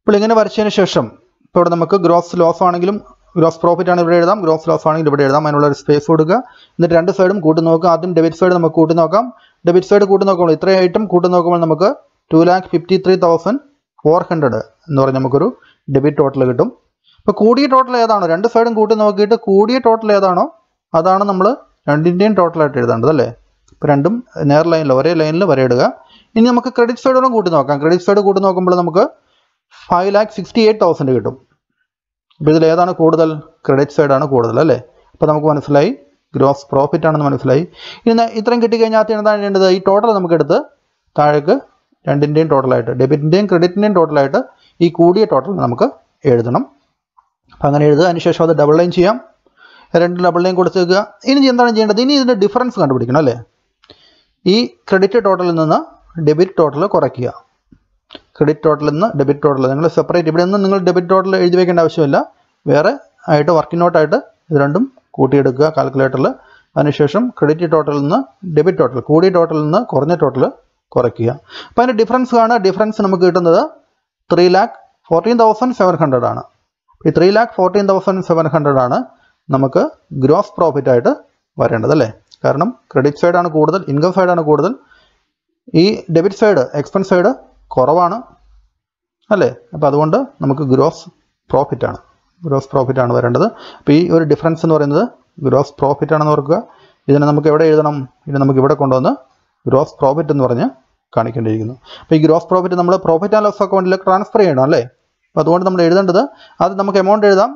ഇപ്പോൾ ഇങ്ങനെ വരച്ചതിന് ശേഷം ഇപ്പോൾ ഇവിടെ നമുക്ക് ഗ്രോസ് ലോസ് ആണെങ്കിലും ഗ്രോസ് പ്രോഫിറ്റ് ആണ് ഇവിടെ എഴുതാം ഗ്രോസ് ലോസ് ആണെങ്കിൽ ഇവിടെ എഴുതാം അതിനുള്ള ഒരു സ്പേസ് കൊടുക്കുക എന്നിട്ട് രണ്ട് സൈഡും കൂട്ടി നോക്കുക ആദ്യം ഡെബിറ്റ് സൈഡ് നമുക്ക് കൂട്ടി നോക്കാം ഡെബിറ്റ് സൈഡ് കൂട്ടി നോക്കുമ്പോൾ ഐറ്റം കൂട്ടി നോക്കുമ്പോൾ നമുക്ക് two lakh fifty three thousand four hundred എന്ന് പറഞ്ഞാൽ നമുക്കൊരു ഡെബിറ്റ് ടോട്ടൽ കിട്ടും ഇപ്പോൾ കൂടിയ ടോട്ടൽ ഏതാണോ രണ്ട് സൈഡും കൂട്ടി നോക്കിയിട്ട് കൂടിയ ടോട്ടൽ ഏതാണോ അതാണ് നമ്മൾ രണ്ടിൻ്റെയും ടോട്ടലായിട്ട് എഴുതേണ്ടത് അല്ലേ ഇപ്പോൾ രണ്ടും നേർ ലൈനിൽ ഒരേ ലൈനിൽ വരയിടുക ഇനി നമുക്ക് ക്രെഡിറ്റ് സൈഡോളം കൂട്ടി നോക്കാം ക്രെഡിറ്റ് സൈഡ് കൂട്ടി നോക്കുമ്പോൾ നമുക്ക് five lakh sixty eight thousand കിട്ടും അപ്പോൾ ഇതിൽ ഏതാണ് കൂടുതൽ ക്രെഡിറ്റ് സൈഡാണ് കൂടുതൽ അല്ലേ അപ്പോൾ നമുക്ക് മനസ്സിലായി ഗ്രോസ് പ്രോഫിറ്റ് ആണെന്ന് മനസ്സിലായി ഇന്ന് ഇത്രയും കിട്ടിക്കഴിഞ്ഞാൽ അത് എന്താണ് ചെയ്യേണ്ടത് ഈ ടോട്ടൽ നമുക്ക് എടുത്ത് താഴേക്ക് രണ്ടിൻ്റെയും ടോട്ടലായിട്ട് ഡെബിറ്റിൻ്റെയും ക്രെഡിറ്റിൻ്റെയും ടോട്ടലായിട്ട് ഈ കൂടിയ ടോട്ടൽ നമുക്ക് എഴുതണം അപ്പം അങ്ങനെ എഴുതുക അതിനുശേഷം അത് ഡബിൾ ലൈൻ ചെയ്യാം രണ്ട് ഡബിൾ കൊടുത്ത് വെക്കുക ഇനി എന്താണ് ചെയ്യേണ്ടത് ഇനി ഇതിൻ്റെ ഡിഫറൻസ് കണ്ടുപിടിക്കണം അല്ലേ ഈ ക്രെഡിറ്റ് ടോട്ടലിൽ നിന്ന് ഡെബിറ്റ് ടോട്ടൽ കുറയ്ക്കുക ക്രെഡിറ്റ് ടോട്ടലിൽ നിന്ന് ഡെബിറ്റ് ടോട്ടൽ നിങ്ങൾ സെപ്പറേറ്റ് ഇവിടെ നിന്ന് നിങ്ങൾ ഡെബിറ്റ് ടോട്ടൽ എഴുതി വയ്ക്കേണ്ട ആവശ്യമില്ല വേറെ ആയിട്ട് വർക്കിംഗ് നോട്ടായിട്ട് ഇത് രണ്ടും കൂട്ടിയെടുക്കുക കാൽക്കുലേറ്ററിൽ അതിനുശേഷം ക്രെഡിറ്റ് ടോട്ടലിൽ നിന്ന് ഡെബിറ്റ് ടോട്ടൽ കൂടിയ ടോട്ടലിൽ നിന്ന് കുറഞ്ഞ ടോട്ടൽ കുറയ്ക്കുക അപ്പോൾ അതിൻ്റെ ഡിഫറൻസ് കാണുക ഡിഫറൻസ് നമുക്ക് കിട്ടുന്നത് three lakh fourteen thousand seven hundred ആണ് ഈ three lakh fourteen thousand seven hundred ആണ് നമുക്ക് ഗ്രോസ് പ്രോഫിറ്റ് ആയിട്ട് വരേണ്ടത് അല്ലേ കാരണം ക്രെഡിറ്റ് സൈഡാണ് കൂടുതൽ ഇൻകം സൈഡാണ് കൂടുതൽ ഈ ഡെബിറ്റ് സൈഡ് എക്സ്പെൻസ് സൈഡ് കുറവാണ് അല്ലേ അപ്പോൾ അതുകൊണ്ട് നമുക്ക് ഗ്രോസ് പ്രോഫിറ്റ് ആണ് ഗ്രോസ് പ്രോഫിറ്റ് ആണ് വരേണ്ടത് അപ്പോൾ ഈ ഒരു ഡിഫറൻസ് എന്ന് പറയുന്നത് ഗ്രോസ് പ്രോഫിറ്റ് ആണെന്ന് ഓർക്കുക ഇതിനെ നമുക്ക് എവിടെ എഴുതണം ഇതിനെ നമുക്ക് ഇവിടെ കൊണ്ടുവന്ന് ഗ്രോസ് പ്രോഫിറ്റ് എന്ന് പറഞ്ഞ് കാണിക്കേണ്ടിയിരിക്കുന്നു അപ്പോൾ ഈ ഗ്രോസ് പ്രോഫിറ്റ് നമ്മൾ പ്രോഫിറ്റ് ആൻഡ് ലോസ് അക്കൗണ്ടിൽ ട്രാൻസ്ഫർ ചെയ്യണം അല്ലേ അപ്പോൾ അതുകൊണ്ട് നമ്മൾ എഴുതേണ്ടത് അത് നമുക്ക് എമൗണ്ട് എഴുതാം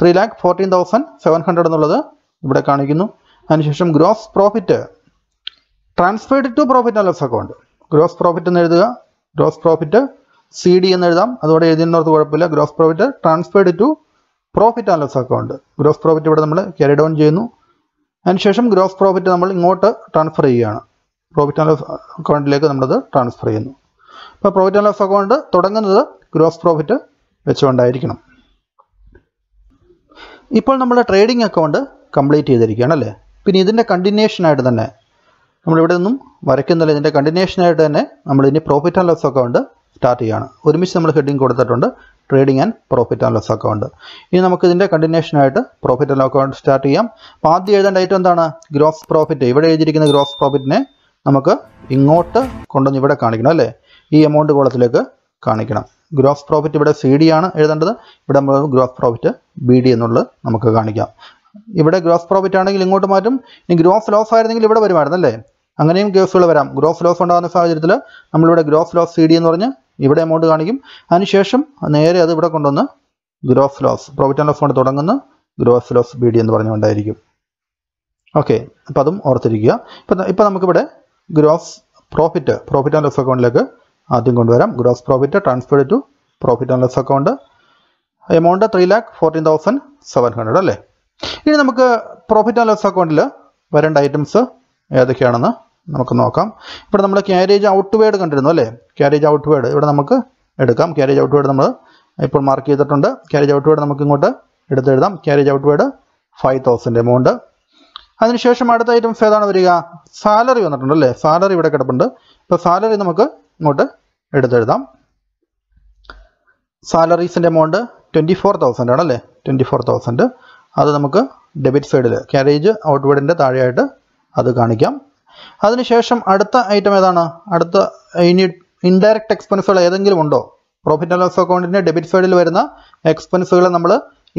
three lakh fourteen thousand seven hundred എന്നുള്ളത് ഇവിടെ കാണിക്കുന്നു അതിനുശേഷം gross profit transferred to profit and loss account gross profit എന്ന് എഴുതുക ഗ്രോസ് പ്രോഫിറ്റ് സി ഡി എന്ന് എഴുതാം അതോടെ എഴുതിയെന്നോർത്ത് കുഴപ്പമില്ല gross profit transferred to profit and loss account gross profit ഇവിടെ നമ്മൾ ക്യാരി ഡൗൺ ചെയ്യുന്നു അതിനുശേഷം ഗ്രോസ് പ്രോഫിറ്റ് നമ്മൾ ഇങ്ങോട്ട് ട്രാൻസ്ഫർ ചെയ്യുകയാണ് പ്രോഫിറ്റ് ആൻഡ് ലോസ് അക്കൗണ്ടിലേക്ക് നമ്മളത് ട്രാൻസ്ഫർ ചെയ്യുന്നു അപ്പോൾ പ്രോഫിറ്റ് ആൻഡ് ലോസ് അക്കൗണ്ട് തുടങ്ങുന്നത് ഗ്രോസ് പ്രോഫിറ്റ് വെച്ചുകൊണ്ടായിരിക്കണം ഇപ്പോൾ നമ്മൾ ട്രേഡിംഗ് അക്കൗണ്ട് കംപ്ലീറ്റ് ചെയ്തിരിക്കുകയാണ് അല്ലേ പിന്നെ ഇതിൻ്റെ കണ്ടിന്യൂഷനായിട്ട് തന്നെ നമ്മളിവിടെ നിന്നും വരയ്ക്കുന്നില്ല ഇതിൻ്റെ കണ്ടിന്യൂഷനായിട്ട് തന്നെ നമ്മൾ ഇനി profit and loss account start ചെയ്യുകയാണ് ഒരുമിച്ച് നമ്മൾ ഹെഡിങ് കൊടുത്തിട്ടുണ്ട് trading and profit and loss account ഇനി നമുക്ക് ഇതിൻ്റെ കണ്ടിന്യൂഷനായിട്ട് പ്രോഫിറ്റ് ആൻഡ് അക്കൗണ്ട് സ്റ്റാർട്ട് ചെയ്യാം അപ്പോൾ ആദ്യം എഴുതേണ്ട ഐറ്റം എന്താണ് ഗ്രോസ് പ്രോഫിറ്റ് ഇവിടെ എഴുതിയിരിക്കുന്ന ഗ്രോസ് പ്രോഫിറ്റിനെ നമുക്ക് ഇങ്ങോട്ട് കൊണ്ടുവന്ന് ഇവിടെ കാണിക്കണം അല്ലേ ഈ എമൗണ്ട് കോളത്തിലേക്ക് കാണിക്കണം ഗ്രോസ് പ്രോഫിറ്റ് ഇവിടെ സി ഡി ആണ് എഴുതേണ്ടത് ഇവിടെ നമ്മൾ ഗ്രോസ് പ്രോഫിറ്റ് ബി ഡി എന്നുള്ളത് നമുക്ക് കാണിക്കാം ഇവിടെ ഗ്രോസ് പ്രോഫിറ്റ് ആണെങ്കിൽ ഇങ്ങോട്ട് മാറ്റും ഇനി ഗ്രോസ് ലോസ് ആയിരുന്നെങ്കിൽ ഇവിടെ വരുമായിരുന്നു അല്ലേ അങ്ങനെയും കേസുകൾ വരാം ഗ്രോസ് ലോസ് ഉണ്ടാകുന്ന സാഹചര്യത്തിൽ നമ്മളിവിടെ ഗ്രോസ് ലോസ് സി ഡി എന്ന് പറഞ്ഞ് ഇവിടെ എമൗണ്ട് കാണിക്കും അതിനുശേഷം നേരെ അത് ഇവിടെ കൊണ്ടുവന്ന് gross loss profit and loss കൊണ്ട് തുടങ്ങുന്ന ഗ്രോസ് ലോസ് ബി ഡി എന്ന് പറഞ്ഞുകൊണ്ടായിരിക്കും ഓക്കെ അപ്പം അതും ഓർത്തിരിക്കുക ഇപ്പം ഇപ്പം നമുക്കിവിടെ gross profit profit and loss അക്കൗണ്ടിലേക്ക് ആദ്യം കൊണ്ടുവരാം gross profit transfer to profit and loss account amount three lakh fourteen thousand seven hundred അല്ലേ ഇനി നമുക്ക് പ്രോഫിറ്റ് ആൻഡ് ലോസ് അക്കൗണ്ടിൽ വരേണ്ട ഐറ്റംസ് ഏതൊക്കെയാണെന്ന് നമുക്ക് നോക്കാം ഇവിടെ നമ്മൾ ക്യാരേജ് ഔട്ട് വേഡ് കണ്ടിരുന്നു അല്ലേ ക്യാരേജ് ഔട്ട് വേഡ് ഇവിടെ നമുക്ക് എടുക്കാം ക്യാരേജ് ഔട്ട് വേഡ് നമ്മൾ ഇപ്പോൾ മാർക്ക് ചെയ്തിട്ടുണ്ട് ക്യാരേജ് ഔട്ട് വേഡ് നമുക്ക് ഇങ്ങോട്ട് എടുത്ത് എഴുതാം ക്യാരേജ് ഔട്ട് വേഡ് ഫൈവ് തൗസൻഡ് എമൗണ്ട് അതിനുശേഷം അടുത്ത ഐറ്റംസ് ഏതാണ് വരിക സാലറി വന്നിട്ടുണ്ട് അല്ലേ സാലറി ഇവിടെ കിടപ്പുണ്ട് ഇപ്പോൾ സാലറി നമുക്ക് ഇങ്ങോട്ട് എടുത്തെഴുതാം സാലറീസിൻ്റെ എമൗണ്ട് ട്വൻറ്റി ഫോർ തൗസൻഡ് ആണല്ലേ ട്വൻറ്റി ഫോർ തൗസൻഡ് അത് നമുക്ക് ഡെബിറ്റ് സൈഡിൽ ക്യാരേജ് ഔട്ട്വേഡിൻ്റെ താഴെയായിട്ട് അത് കാണിക്കാം അതിനുശേഷം അടുത്ത ഐറ്റം ഏതാണ് അടുത്ത ഇനി ഇൻഡയറക്റ്റ് എക്സ്പെൻസുകൾ ഏതെങ്കിലും ഉണ്ടോ പ്രോഫിറ്റ് ആൻഡ് ലോസ് അക്കൗണ്ടിൻ്റെ ഡെബിറ്റ് സൈഡിൽ വരുന്ന എക്സ്പെൻസുകളെ നമ്മൾ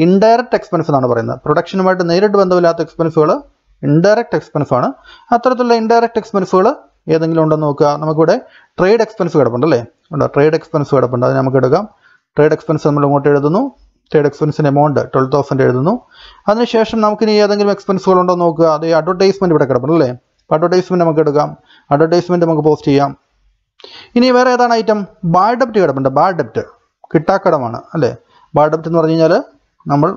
ഇൻഡയറക്റ്റ് എക്സ്പെൻസ് എന്നാണ് പറയുന്നത് പ്രൊഡക്ഷനുമായിട്ട് നേരിട്ട് ബന്ധമില്ലാത്ത എക്സ്പെൻസുകൾ ഇൻഡയറക്റ്റ് എക്സ്പെൻസാണ് അത്തരത്തിലുള്ള ഇൻഡയറക്റ്റ് എക്സ്പെൻസുകൾ ഏതെങ്കിലും ഉണ്ടോ നോക്കുക നമുക്കിവിടെ ട്രേഡ് എക്സ്പെൻസ് കിടപ്പുണ്ട് അല്ലേ ഉണ്ടോ ട്രേഡ് എക്സ്പെൻസ് കിടപ്പുണ്ട് അത് നമുക്ക് എടുക്കാം ട്രേഡ് എക്സ്പെൻസ് നമ്മൾ ഇങ്ങോട്ട് എഴുതുന്നു ട്രേഡ് എക്സ്പെൻസിൻ്റെ എമൗണ്ട് ട്വൽവ് തൗസൻഡ് എഴുതുന്നു അതിനുശേഷം നമുക്കിനി ഏതെങ്കിലും എക്സ്പെൻസുകൾ ഉണ്ടോ നോക്കുക അത് അഡ്വർടൈസ്മെൻറ്റ് ഇവിടെ കിടപ്പുണ്ട് അല്ലേ അഡ്വർടൈസ്മെൻറ്റ് നമുക്ക് എടുക്കാം അഡ്വർടൈസ്മെൻറ്റ് നമുക്ക് പോസ്റ്റ് ചെയ്യാം ഇനി വേറെ ഏതാണ് ഐറ്റം ബാഡ് ഡെപ്റ്റ് കിടപ്പുണ്ട് ബാഡ് ഡെപ്റ്റ് കിട്ടാക്കടമാണ് അല്ലേ ബാഡ് ഡെപ്റ്റ് എന്ന് പറഞ്ഞു കഴിഞ്ഞാൽ നമ്മൾ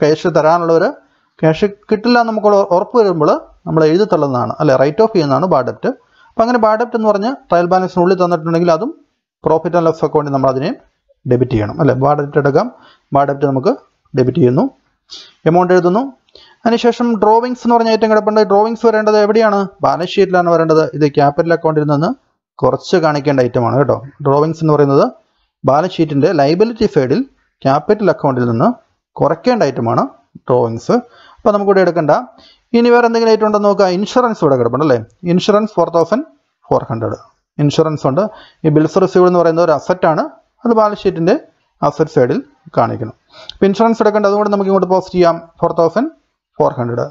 ക്യാഷ് തരാനുള്ളവർ ക്യാഷ് കിട്ടില്ല നമുക്ക് ഉറപ്പ് വരുമ്പോൾ നമ്മൾ എഴുതി തള്ളുന്നതാണ് അല്ലെ റൈറ്റ് ഓഫ് ചെയ്യുന്നതാണ് ബാഡ് ഡെപ്റ്റ് അപ്പോൾ അങ്ങനെ ബാഡപ്റ്റ് എന്ന് പറഞ്ഞ് ട്രയൽ ബാലൻസിനുള്ളിൽ തന്നിട്ടുണ്ടെങ്കിൽ അതും പ്രോഫിറ്റ് ആൻഡ് ലോസ് അക്കൗണ്ടിൽ നമ്മൾ അതിനെ ഡെബിറ്റ് ചെയ്യണം അല്ലേ ബാഡപ്റ്റ് എടുക്കാം ബാഡപ്റ്റ് നമുക്ക് ഡെബിറ്റ് ചെയ്യുന്നു എമൗണ്ട് എഴുതുന്നു അതിനുശേഷം ഡ്രോവിങ്സ് എന്ന് പറഞ്ഞ ഐറ്റം കിടപ്പുണ്ട് ഡ്രോവിങ്സ് വരേണ്ടത് എവിടെയാണ് ബാലൻസ് ഷീറ്റിലാണ് വരേണ്ടത് ഇത് ക്യാപിറ്റൽ അക്കൗണ്ടിൽ നിന്ന് കുറച്ച് കാണിക്കേണ്ട ഐറ്റമാണ് കേട്ടോ ഡ്രോവിങ്സ് എന്ന് പറയുന്നത് ബാലൻസ് ഷീറ്റിൻ്റെ ലൈബിലിറ്റി സൈഡിൽ ക്യാപിറ്റൽ അക്കൗണ്ടിൽ നിന്ന് കുറയ്ക്കേണ്ട ഐറ്റമാണ് ഡ്രോയിങ്സ് അപ്പോൾ ഇവിടെ എടുക്കണ്ട ഇനി വേറെ എന്തെങ്കിലും ഐറ്റം ഉണ്ടോ നോക്കുക ഇൻഷുറൻസ് ഇവിടെ കിടപ്പുണ്ടല്ലേ insurance four thousand four hundred insurance ഉണ്ട് ഈ ബിൽസ് റിസീവ് എന്ന് പറയുന്ന ഒരു അസറ്റാണ് അത് ബാലൻസ് ഷീറ്റിൻ്റെ അസറ്റ് സൈഡിൽ കാണിക്കണം അപ്പോൾ ഇൻഷുറൻസ് എടുക്കേണ്ട അതുകൊണ്ട് നമുക്ക് ഇങ്ങോട്ട് പോസ്റ്റ് ചെയ്യാം ഫോർ തൗസൻഡ് ഫോർ ഹൺഡ്രഡ്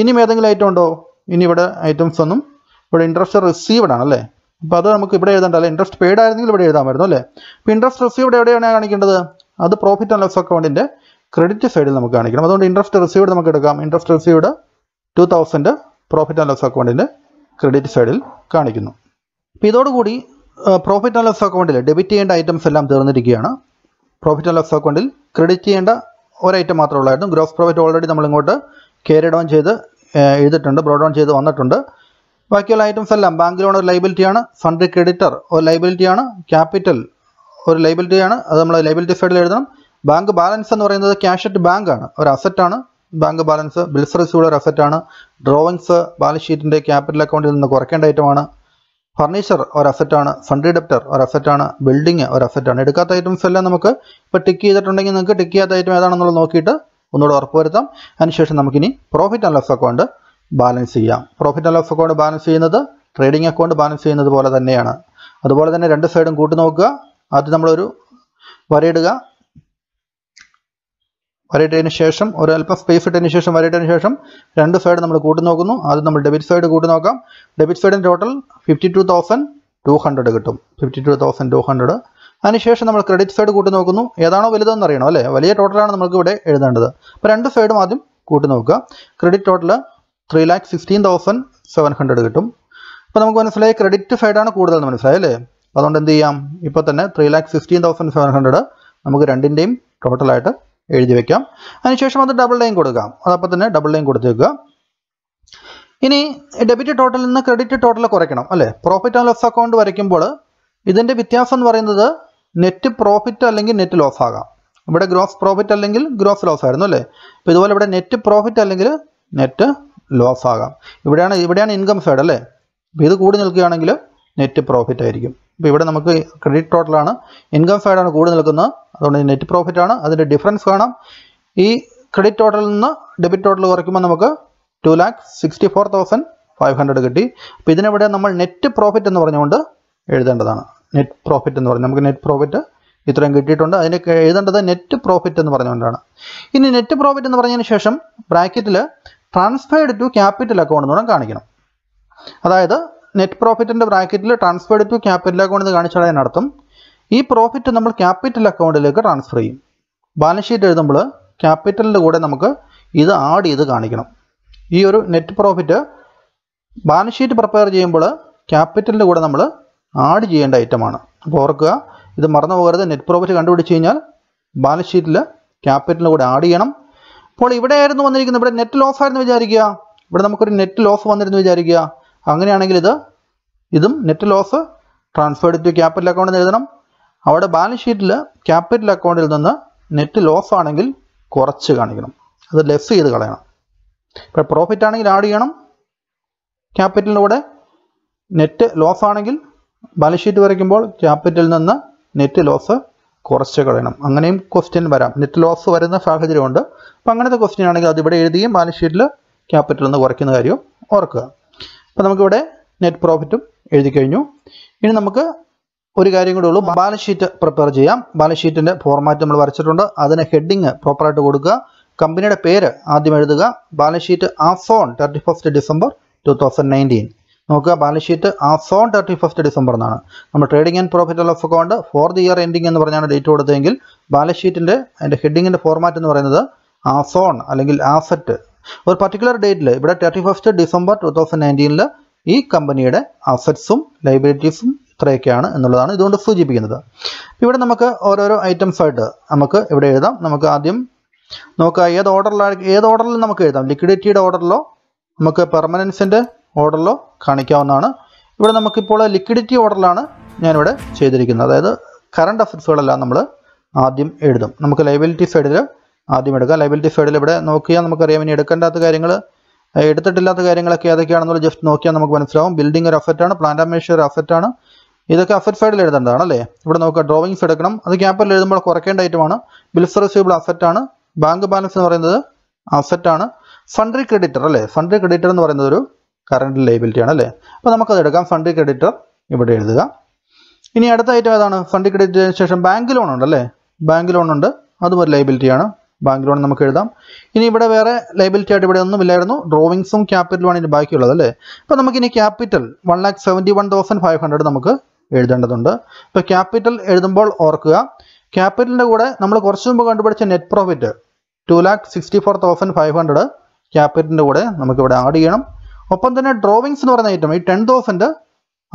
ഇനിയും ഏതെങ്കിലും ഐറ്റം ഉണ്ടോ ഇനി ഇവിടെ ഐറ്റംസ് ഒന്നും ഇവിടെ ഇൻട്രസ്റ്റ് റിസീവ്ഡ് ആണ് അല്ലേ അപ്പോൾ അത് നമുക്ക് ഇവിടെ എഴുതണ്ട അല്ലേ ഇൻട്രസ്റ്റ് പെയ്ഡ് ആയിരുന്നെങ്കിൽ ഇവിടെ എഴുതാമായിരുന്നു അല്ലേ അപ്പോൾ ഇൻട്രസ്റ്റ് റിസീവ്ഡ് എവിടെയാണ് കാണിക്കേണ്ടത് അത് പ്രോഫിറ്റ് ആൻഡ് ലോസ് അക്കൗണ്ടിൻ്റെ ക്രെഡിറ്റ് സൈഡിൽ നമുക്ക് കാണിക്കണം അതുകൊണ്ട് ഇൻട്രസ്റ്റ് റിസീവ്ഡ് നമുക്ക് എടുക്കാം interest received two thousand profit and loss അക്കൗണ്ടിൻ്റെ ക്രെഡിറ്റ് സൈഡിൽ കാണിക്കുന്നു അപ്പോൾ ഇതോടുകൂടി പ്രോഫിറ്റ് ആൻഡ് ലോസ് അക്കൗണ്ടിൽ ഡെബിറ്റ് ചെയ്യേണ്ട ഐറ്റംസ് എല്ലാം തീർന്നിരിക്കുകയാണ് പ്രോഫിറ്റ് ആൻഡ് ലോസ് അക്കൗണ്ടിൽ ക്രെഡിറ്റ് ചെയ്യേണ്ട ഒരു ഐറ്റം മാത്രമേ ഉള്ളായിരുന്നു ഗ്രോസ് പ്രോഫിറ്റ് ഓൾറെഡി നമ്മൾ ഇങ്ങോട്ട് കേരി ഡൗൺ ചെയ്ത് എഴുതിയിട്ടുണ്ട് ബ്രോ ഡൗൺ ചെയ്ത് വന്നിട്ടുണ്ട് ബാക്കിയുള്ള ഐറ്റംസ് എല്ലാം ബാങ്ക് ലോൺ ഒരു ലൈബിലിറ്റിയാണ് ഫണ്ട് ക്രെഡിറ്റർ ഒരു ലൈബിലിറ്റിയാണ് ക്യാപിറ്റൽ ഒരു ലൈബിലിറ്റിയാണ് അത് നമ്മൾ ലൈബിലിറ്റി സൈഡിൽ എഴുതണം ബാങ്ക് ബാലൻസ് എന്ന് പറയുന്നത് ക്യാഷ് അറ്റ് ബാങ്ക് ആണ് ഒരു അസറ്റാണ് ബാങ്ക് ബാലൻസ് ബിൽസ് റിസീവ്ഡ് ഒരു അസറ്റാണ് ഡ്രോയിങ്സ് ബാലൻസ് ഷീറ്റിൻ്റെ ക്യാപിറ്റൽ അക്കൗണ്ടിൽ നിന്ന് കുറയ്ക്കേണ്ട ഐറ്റമാണ് ഫർണിച്ചർ ഒരു അസറ്റാണ് സൺഡി ഡെപ്റ്റർ ഒരു അസറ്റാണ് ബിൽഡിംഗ് ഒരു അസറ്റാണ് എടുക്കാത്ത ഐറ്റംസ് എല്ലാം നമുക്ക് ഇപ്പോൾ ടിക്ക് ചെയ്തിട്ടുണ്ടെങ്കിൽ നിങ്ങൾക്ക് ടിക്ക് ചെയ്യാത്ത ഐറ്റം ഏതാണെന്നുള്ളത് നോക്കിയിട്ട് ഒന്നുകൂടെ ഉറപ്പുവരുത്താം അതിനുശേഷം നമുക്കിനി profit and loss account balance ചെയ്യാം profit and loss account balance ചെയ്യുന്നത് ട്രേഡിംഗ് അക്കൗണ്ട് ബാലൻസ് ചെയ്യുന്നത് പോലെ തന്നെയാണ് അതുപോലെ തന്നെ രണ്ട് സൈഡും കൂട്ടി നോക്കുക ആദ്യം നമ്മളൊരു വരയിടുക വരയിട്ടതിന് ശേഷം ഒരല്പം സ്പേസ് ഇട്ടതിന് ശേഷം വരയിട്ടതിന് ശേഷം രണ്ട് സൈഡ് നമ്മൾ കൂട്ടി നോക്കുന്നു അത് നമ്മൾ ഡെബിറ്റ് സൈഡ് കൂട്ടി നോക്കാം ഡെബിറ്റ് സൈഡിന് total fifty two thousand two hundred കിട്ടും fifty two thousand two hundred അതിനുശേഷം നമ്മൾ ക്രെഡിറ്റ് സൈഡ് കൂട്ടി നോക്കുന്നു ഏതാണോ വലുതെന്ന് അറിയണം അല്ലേ വലിയ ടോട്ടലാണ് നമുക്ക് ഇവിടെ എഴുതേണ്ടത് അപ്പോൾ രണ്ട് സൈഡും ആദ്യം കൂട്ടി നോക്കുക credit total three lakh sixteen thousand seven hundred കിട്ടും അപ്പോൾ നമുക്ക് മനസ്സിലായി ക്രെഡിറ്റ് സൈഡാണ് എന്ന് മനസ്സിലായി അല്ലേ അതുകൊണ്ട് എന്ത് ചെയ്യാം ഇപ്പോൾ തന്നെ three lakh sixteen thousand seven hundred നമുക്ക് രണ്ടിൻ്റെയും ടോട്ടലായിട്ട് എഴുതി വെക്കാം അതിനുശേഷം അത് ഡബിൾ ലൈൻ കൊടുക്കാം അതപ്പോൾ തന്നെ ഡബിൾ ലൈൻ കൊടുത്ത് വെക്കുക ഇനി ഡെബിറ്റ് ടോട്ടലിൽ നിന്ന് ക്രെഡിറ്റ് ടോട്ടൽ കുറയ്ക്കണം അല്ലേ പ്രോഫിറ്റ് ആൻഡ് ലോസ് അക്കൗണ്ട് വരയ്ക്കുമ്പോൾ ഇതിൻ്റെ വ്യത്യാസം എന്ന് പറയുന്നത് നെറ്റ് പ്രോഫിറ്റ് അല്ലെങ്കിൽ നെറ്റ് ലോസ് ആകാം ഇവിടെ ഗ്രോസ് പ്രോഫിറ്റ് അല്ലെങ്കിൽ ഗ്രോസ് ലോസ് ആയിരുന്നു അല്ലേ അപ്പോൾ ഇതുപോലെ ഇവിടെ നെറ്റ് പ്രോഫിറ്റ് അല്ലെങ്കിൽ നെറ്റ് ലോസ് ആകാം ഇവിടെയാണ് ഇവിടെയാണ് ഇൻകം സൈഡ് അല്ലേ ഇത് കൂടി നിൽക്കുകയാണെങ്കിൽ നെറ്റ് പ്രോഫിറ്റ് ആയിരിക്കും ഇപ്പോൾ ഇവിടെ നമുക്ക് ക്രെഡിറ്റ് ടോട്ടലാണ് ഇൻകം ഫൈഡാണ് കൂടി നിൽക്കുന്നത് അതുകൊണ്ട് നെറ്റ് പ്രോഫിറ്റ് ആണ് അതിൻ്റെ ഡിഫറൻസ് കാണാം ഈ ക്രെഡിറ്റ് ടോട്ടലിൽ നിന്ന് ഡെബിറ്റ് ടോട്ടൽ കുറയ്ക്കുമ്പോൾ നമുക്ക് two lakh sixty four thousand five hundred കിട്ടി അപ്പോൾ ഇതിനിവിടെ നമ്മൾ നെറ്റ് പ്രോഫിറ്റ് എന്ന് പറഞ്ഞുകൊണ്ട് എഴുതേണ്ടതാണ് നെറ്റ് പ്രോഫിറ്റ് എന്ന് പറഞ്ഞു നമുക്ക് നെറ്റ് പ്രോഫിറ്റ് ഇത്രയും കിട്ടിയിട്ടുണ്ട് അതിന് എഴുതേണ്ടത് നെറ്റ് പ്രോഫിറ്റ് എന്ന് പറഞ്ഞുകൊണ്ടാണ് ഇനി നെറ്റ് പ്രോഫിറ്റ് എന്ന് പറഞ്ഞതിന് ശേഷം ബ്രാക്കറ്റിൽ ട്രാൻസ്ഫേർഡ് ടു ക്യാപിറ്റൽ അക്കൗണ്ട് എന്ന് കാണിക്കണം അതായത് നെറ്റ് പ്രോഫിറ്റിൻ്റെ ബ്രാക്കറ്റിൽ ട്രാൻസ്ഫേർഡ് ടു ക്യാപിറ്റൽ അക്കൗണ്ട് എന്ന് കാണിച്ചാൽ നടത്തും ഈ പ്രോഫിറ്റ് നമ്മൾ ക്യാപിറ്റൽ അക്കൗണ്ടിലേക്ക് ട്രാൻസ്ഫർ ചെയ്യും ബാലൻസ് ഷീറ്റ് എഴുതുമ്പോൾ ക്യാപിറ്റലിൻ്റെ കൂടെ നമുക്ക് ഇത് ആഡ് ചെയ്ത് കാണിക്കണം ഈ ഒരു net profit balance sheet prepare ചെയ്യുമ്പോൾ ക്യാപിറ്റലിൻ്റെ കൂടെ നമ്മൾ ആഡ് ചെയ്യേണ്ട ഐറ്റമാണ് അപ്പോൾ ഓർക്കുക ഇത് മറന്നു പോകരുത് നെറ്റ് പ്രോഫിറ്റ് കണ്ടുപിടിച്ച് കഴിഞ്ഞാൽ ബാലൻസ് ഷീറ്റിൽ ക്യാപിറ്റലിൻ്റെ കൂടെ ആഡ് ചെയ്യണം അപ്പോൾ ആയിരുന്നു വന്നിരിക്കുന്നത് ഇവിടെ നെറ്റ് ലോസ് ആയിരുന്നു വിചാരിക്കുക ഇവിടെ നമുക്കൊരു നെറ്റ് ലോസ് വന്നിരുന്നു വിചാരിക്കുക അങ്ങനെയാണെങ്കിൽ ഇത് ഇതും net loss transferred to capital അക്കൗണ്ടിൽ നിന്ന് എഴുതണം അവിടെ ബാലൻസ് ഷീറ്റിൽ ക്യാപിറ്റൽ അക്കൗണ്ടിൽ നിന്ന് നെറ്റ് ലോസ് ആണെങ്കിൽ കുറച്ച് കാണിക്കണം അത് ലെസ് ചെയ്ത് കളയണം ഇപ്പോൾ പ്രോഫിറ്റ് ആണെങ്കിൽ ആഡ് ചെയ്യണം ക്യാപിറ്റലിൻ്റെ കൂടെ നെറ്റ് ലോസ് ആണെങ്കിൽ ബാലൻസ് ഷീറ്റ് വരയ്ക്കുമ്പോൾ ക്യാപിറ്റലിൽ നിന്ന് നെറ്റ് ലോസ് കുറച്ച് കളയണം അങ്ങനെയും ക്വസ്റ്റ്യൻ വരാം നെറ്റ് ലോസ് വരുന്ന സാഹചര്യമുണ്ട് അപ്പം അങ്ങനത്തെ ക്വസ്റ്റ്യൻ ആണെങ്കിൽ അത് ഇവിടെ എഴുതിയും ബാലൻസ് ഷീറ്റിൽ ക്യാപിറ്റൽ നിന്ന് കുറയ്ക്കുന്ന കാര്യം ഓർക്കുക അപ്പോൾ നമുക്കിവിടെ നെറ്റ് പ്രോഫിറ്റും എഴുതി കഴിഞ്ഞു ഇനി നമുക്ക് ഒരു കാര്യം കൂടെ ഉള്ളൂ ബാലൻസ് ഷീറ്റ് പ്രിപ്പയർ ചെയ്യാം ബാലൻസ് ഷീറ്റിൻ്റെ ഫോർമാറ്റ് നമ്മൾ വരച്ചിട്ടുണ്ട് അതിന് ഹെഡിങ് പ്രോപ്പറായിട്ട് കൊടുക്കുക കമ്പനിയുടെ പേര് ആദ്യം എഴുതുക balance sheet on thirty first December two thousand nineteen നോക്കുക balance sheet on thirty first December എന്നാണ് നമ്മൾ trading and profit and loss account for the year ending എന്ന് പറഞ്ഞാണ് ഡേറ്റ് കൊടുത്തതെങ്കിൽ ബാലൻസ് ഷീറ്റിൻ്റെ അതിൻ്റെ ഹെഡിങ്ങിൻ്റെ ഫോർമാറ്റ് എന്ന് പറയുന്നത് ആസ് ഓൺ അല്ലെങ്കിൽ ആസറ്റ് ഒരു പർട്ടിക്കുലർ ഡേറ്റിൽ ഇവിടെ thirty first December two thousand നയൻറ്റീനിൽ ഈ കമ്പനിയുടെ അസറ്റ്സും ലൈബിലിറ്റീസും ഇത്രയൊക്കെയാണ് എന്നുള്ളതാണ് ഇതുകൊണ്ട് സൂചിപ്പിക്കുന്നത് ഇവിടെ നമുക്ക് ഓരോരോ ഐറ്റംസ് ആയിട്ട് നമുക്ക് ഇവിടെ എഴുതാം നമുക്ക് ആദ്യം നമുക്ക് ഏത് ഓർഡറിലാണ് ഏത് ഓർഡറിൽ നമുക്ക് എഴുതാം ലിക്വിഡിറ്റിയുടെ ഓർഡറിലോ നമുക്ക് പെർമനൻസിൻ്റെ ഓർഡറിലോ കാണിക്കാവുന്നതാണ് ഇവിടെ നമുക്കിപ്പോൾ ലിക്വിഡിറ്റി ഓർഡറിലാണ് ഞാനിവിടെ ചെയ്തിരിക്കുന്നത് അതായത് കറണ്ട് അസറ്റ്സുകളെല്ലാം നമ്മൾ ആദ്യം എഴുതും നമുക്ക് ലൈബിലിറ്റി സൈഡിൽ ആദ്യം എടുക്കുക ലൈബിലിറ്റി സൈഡിൽ ഇവിടെ നോക്കിയാൽ നമുക്കറിയാം ഇനി എടുക്കേണ്ടാത്ത കാര്യങ്ങൾ എടുത്തിട്ടില്ലാത്ത കാര്യങ്ങളൊക്കെ ഏതൊക്കെയാണെന്നുള്ളത് ജസ്റ്റ് നോക്കിയാൽ നമുക്ക് മനസ്സിലാവും ബിൽഡിംഗ് ഒരു ആണ് പ്ലാന്റ് അമേഷ്യ ഒരു ആണ് ഇതൊക്കെ അസറ്റ് സൈഡിൽ എഴുതേണ്ടതാണ് അല്ലേ ഇവിടെ നോക്കുക ഡ്രോയിങ്സ് എടുക്കണം അത് ക്യാപിറ്റൽ എഴുതുമ്പോൾ കുറയ്ക്കേണ്ട ഐറ്റമാണ് ബിൽസ് റിസീവബിൾ ആണ് ബാങ്ക് ബാലൻസ് എന്ന് പറയുന്നത് ആണ് സൺഡ്രി ക്രെഡിറ്റർ അല്ലേ സൺഡ്രി ക്രെഡിറ്റർ എന്ന് പറയുന്നത് ഒരു കറണ്ട് ലൈബിലിറ്റി ആണ് അല്ലേ അപ്പോൾ നമുക്കത് എടുക്കാം സൺഡ്രി ക്രെഡിറ്റർ ഇവിടെ എഴുതുക ഇനി അടുത്ത ഐറ്റം ഏതാണ് ഫണ്ടറി ക്രെഡിറ്ററിന് ശേഷം ബാങ്ക് ലോൺ ഉണ്ട് അല്ലേ ബാങ്ക് ലോൺ ഉണ്ട് അതും ഒരു ലൈബിലിറ്റിയാണ് ബാങ്ക് നമുക്ക് എഴുതാം ഇനി ഇവിടെ വേറെ ലൈബിലിറ്റി ആയിട്ട് ഇവിടെ ഒന്നും ഇല്ലായിരുന്നു ഡ്രോവിങ്സും ക്യാപിറ്റലുമാണ് ഇനി ബാക്കിയുള്ളത് അല്ലേ അപ്പോൾ നമുക്കിനി capital one lakh seventy one thousand five hundred നമുക്ക് എഴുതേണ്ടതുണ്ട് ഇപ്പോൾ ക്യാപിറ്റൽ എഴുതുമ്പോൾ ഓർക്കുക ക്യാപിറ്റലിൻ്റെ കൂടെ നമ്മൾ കുറച്ച് മുമ്പ് കണ്ടുപിടിച്ച net profit two lakh sixty four thousand five hundred ക്യാപിറ്റലിൻ്റെ കൂടെ നമുക്കിവിടെ ആഡ് ചെയ്യണം ഒപ്പം തന്നെ ഡ്രോവിങ്സ് എന്ന് പറയുന്ന ഐറ്റം ഈ ടെൻ തൗസൻഡ്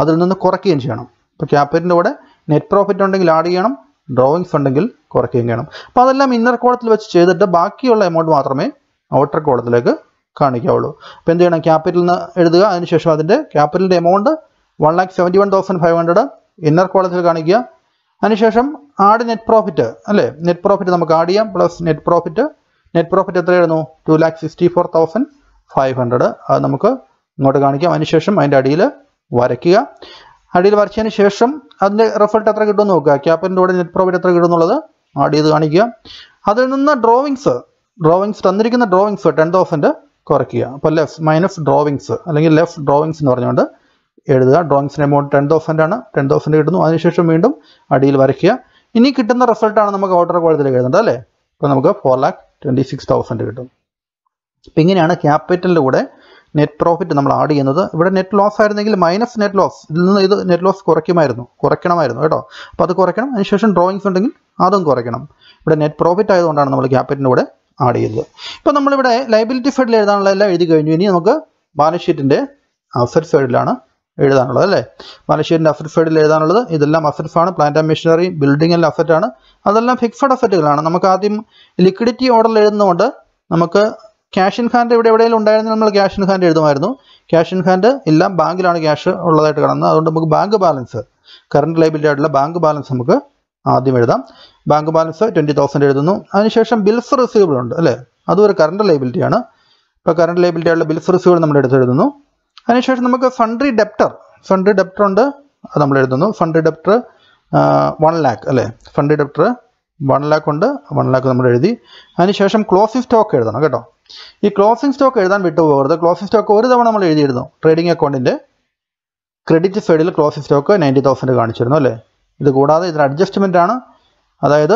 അതിൽ നിന്ന് കുറയ്ക്കുകയും ചെയ്യണം ഇപ്പോൾ ക്യാപിറ്റലിൻ്റെ കൂടെ നെറ്റ് പ്രോഫിറ്റ് ഉണ്ടെങ്കിൽ ആഡ് ചെയ്യണം ഡ്രോയിങ്സ് ഉണ്ടെങ്കിൽ കുറയ്ക്കുകയും ചെയ്യണം അപ്പോൾ അതെല്ലാം ഇന്നർ കോളത്തിൽ വെച്ച് ചെയ്തിട്ട് ബാക്കിയുള്ള എമൗണ്ട് മാത്രമേ ഔട്ടർ കോളത്തിലേക്ക് കാണിക്കാവുള്ളൂ അപ്പോൾ എന്ത് ചെയ്യണം ക്യാപിറ്റൽ നിന്ന് എഴുതുക അതിനുശേഷം അതിൻ്റെ ക്യാപിറ്റലിൻ്റെ amount one lakh seventy one thousand five hundred inner കോളത്തിൽ കാണിക്കുക അതിനുശേഷം ആഡ് നെറ്റ് പ്രോഫിറ്റ് അല്ലേ നെറ്റ് പ്രോഫിറ്റ് നമുക്ക് ആഡ് ചെയ്യാം plus net profit net profit എത്രയായിരുന്നു two lakh sixty four thousand five hundred അത് നമുക്ക് ഇങ്ങോട്ട് കാണിക്കാം അതിനുശേഷം അതിൻ്റെ അടിയിൽ വരയ്ക്കുക അടിയിൽ വരച്ചതിന് ശേഷം അതിൻ്റെ റിസൾട്ട് എത്ര കിട്ടുമെന്ന് നോക്കുക ക്യാപിറ്റലിൻ്റെ കൂടെ നെറ്റ് പ്രോഫിറ്റ് എത്ര എന്നുള്ളത് ആഡ് ചെയ്ത് കാണിക്കുക അതിൽ നിന്ന് ഡ്രോയിങ്സ് ഡ്രോയിങ്സ് തന്നിരിക്കുന്ന ഡ്രോയിങ്സ് ടെൻ തൗസൻഡ് കുറയ്ക്കുക അപ്പോൾ ലെസ് മൈനസ് ഡ്രോയിങ്സ് അല്ലെങ്കിൽ ലെഫ്റ്റ് ഡ്രോയിങ്സ് എന്ന് പറഞ്ഞുകൊണ്ട് എഴുതുക ഡ്രോയിങ്സിൻ്റെ എമൗണ്ട് ടെൻ തൗസൻഡ് ആണ് ടെൻ തൗസൻഡ് കിട്ടുന്നു അതിനുശേഷം വീണ്ടും അടിയിൽ വരയ്ക്കുക ഇനി കിട്ടുന്ന റിസൾട്ടാണ് നമുക്ക് ഔട്ടർ കോളത്തിൽ എഴുതേണ്ടത് അല്ലേ അപ്പോൾ നമുക്ക് four lakh twenty six thousand കിട്ടും അപ്പം ഇങ്ങനെയാണ് ക്യാപിറ്റലിൻ്റെ കൂടെ നെറ്റ് പ്രോഫിറ്റ് നമ്മൾ ആഡ് ചെയ്യുന്നത് ഇവിടെ നെറ്റ് ലോസ് ആയിരുന്നെങ്കിൽ മൈനസ് നെറ്റ് ലോസ് ഇതിൽ നിന്ന് ഇത് നെറ്റ് ലോസ് കുറയ്ക്കുമായിരുന്നു കുറയ്ക്കണമായിരുന്നു കേട്ടോ അപ്പോൾ അത് കുറയ്ക്കണം അതിനുശേഷം ഡ്രോയിങ്സ് ഉണ്ടെങ്കിൽ അതും കുറയ്ക്കണം ഇവിടെ നെറ്റ് പ്രോഫിറ്റ് ആയതുകൊണ്ടാണ് നമ്മൾ ക്യാപിറ്റിൻ്റെ കൂടെ ആഡ് ചെയ്തത് ഇപ്പോൾ നമ്മളിവിടെ ലൈബിലിറ്റി സൈഡിൽ എഴുതാനുള്ള എല്ലാം എഴുതി കഴിഞ്ഞു ഇനി നമുക്ക് ബാലൻസ് ഷീറ്റിൻ്റെ അസറ്റ് സൈഡിലാണ് എഴുതാനുള്ളത് അല്ലേ ബാലൻസ് ഷീറ്റിൻ്റെ അസറ്റ് സൈഡിൽ എഴുതാനുള്ളത് ഇതെല്ലാം അസറ്റ്സ് ആണ് പ്ലാന്റ് ആൻഡ് മെഷീനറി ബിൽഡിംഗ് എല്ലാം അസറ്റാണ് അതെല്ലാം ഫിക്സഡ് അസറ്റുകളാണ് നമുക്ക് ആദ്യം ലിക്വിഡിറ്റി ഓർഡറിൽ എഴുതുന്നതുകൊണ്ട് നമുക്ക് ഇൻ ഹാൻഡ് ഇവിടെ എവിടെയെങ്കിലും ഉണ്ടായിരുന്നു നമ്മൾ ഇൻ ഹാൻഡ് എഴുതുമായിരുന്നു ഇൻ ഹാൻഡ് എല്ലാം ബാങ്കിലാണ് ക്യാഷ് ഉള്ളതായിട്ട് കാണുന്നത് അതുകൊണ്ട് നമുക്ക് ബാങ്ക് ബാലൻസ് കറണ്ട് ലൈബിലിറ്റി ആയിട്ടുള്ള ബാങ്ക് ബാലൻസ് നമുക്ക് ആദ്യം എഴുതാം ബാങ്ക് ബാലൻസ് ട്വൻറ്റി തൗസൻഡ് എഴുതുന്നു അതിനുശേഷം ബിൽസ് റിസീവബിൾ ഉണ്ട് അല്ലേ അതും ഒരു കറണ്ട് ആണ് ഇപ്പോൾ കറണ്ട് ലൈബിലിറ്റി ആയിട്ടുള്ള ബിൽസ് റിസീവബിൾ നമ്മൾ എടുത്ത് എഴുതുന്നു അതിനുശേഷം നമുക്ക് സൺഡ്രി ഡെപ്റ്റർ സൺഡ്രി ഡെപ്റ്റർ ഉണ്ട് അത് നമ്മൾ എഴുതുന്നു സൺഡ്രി ഡെപ്റ്റർ വൺ ലാക്ക് അല്ലേ ഫണ്ട് ഡെപ്റ്റർ വൺ ലാക്ക് ഉണ്ട് വൺ ലാക്ക് നമ്മൾ എഴുതി അതിനുശേഷം ക്ലോസിംഗ് സ്റ്റോക്ക് എഴുതണം കേട്ടോ ഈ ക്ലോസിംഗ് സ്റ്റോക്ക് എഴുതാൻ വിട്ടുപോകരുത് ക്ലോസിംഗ് സ്റ്റോക്ക് ഒരു തവണ നമ്മൾ എഴുതിയിരുന്നു ട്രേഡിംഗ് അക്കൗണ്ടിൻ്റെ ക്രെഡിറ്റ് സൈഡിൽ ക്ലോസിംഗ് സ്റ്റോക്ക് നയൻറ്റി തൗസൻഡ് കാണിച്ചിരുന്നു അല്ലേ ഇത് കൂടാതെ ഇതിന് അഡ്ജസ്റ്റ്മെൻ്റ് ആണ് അതായത്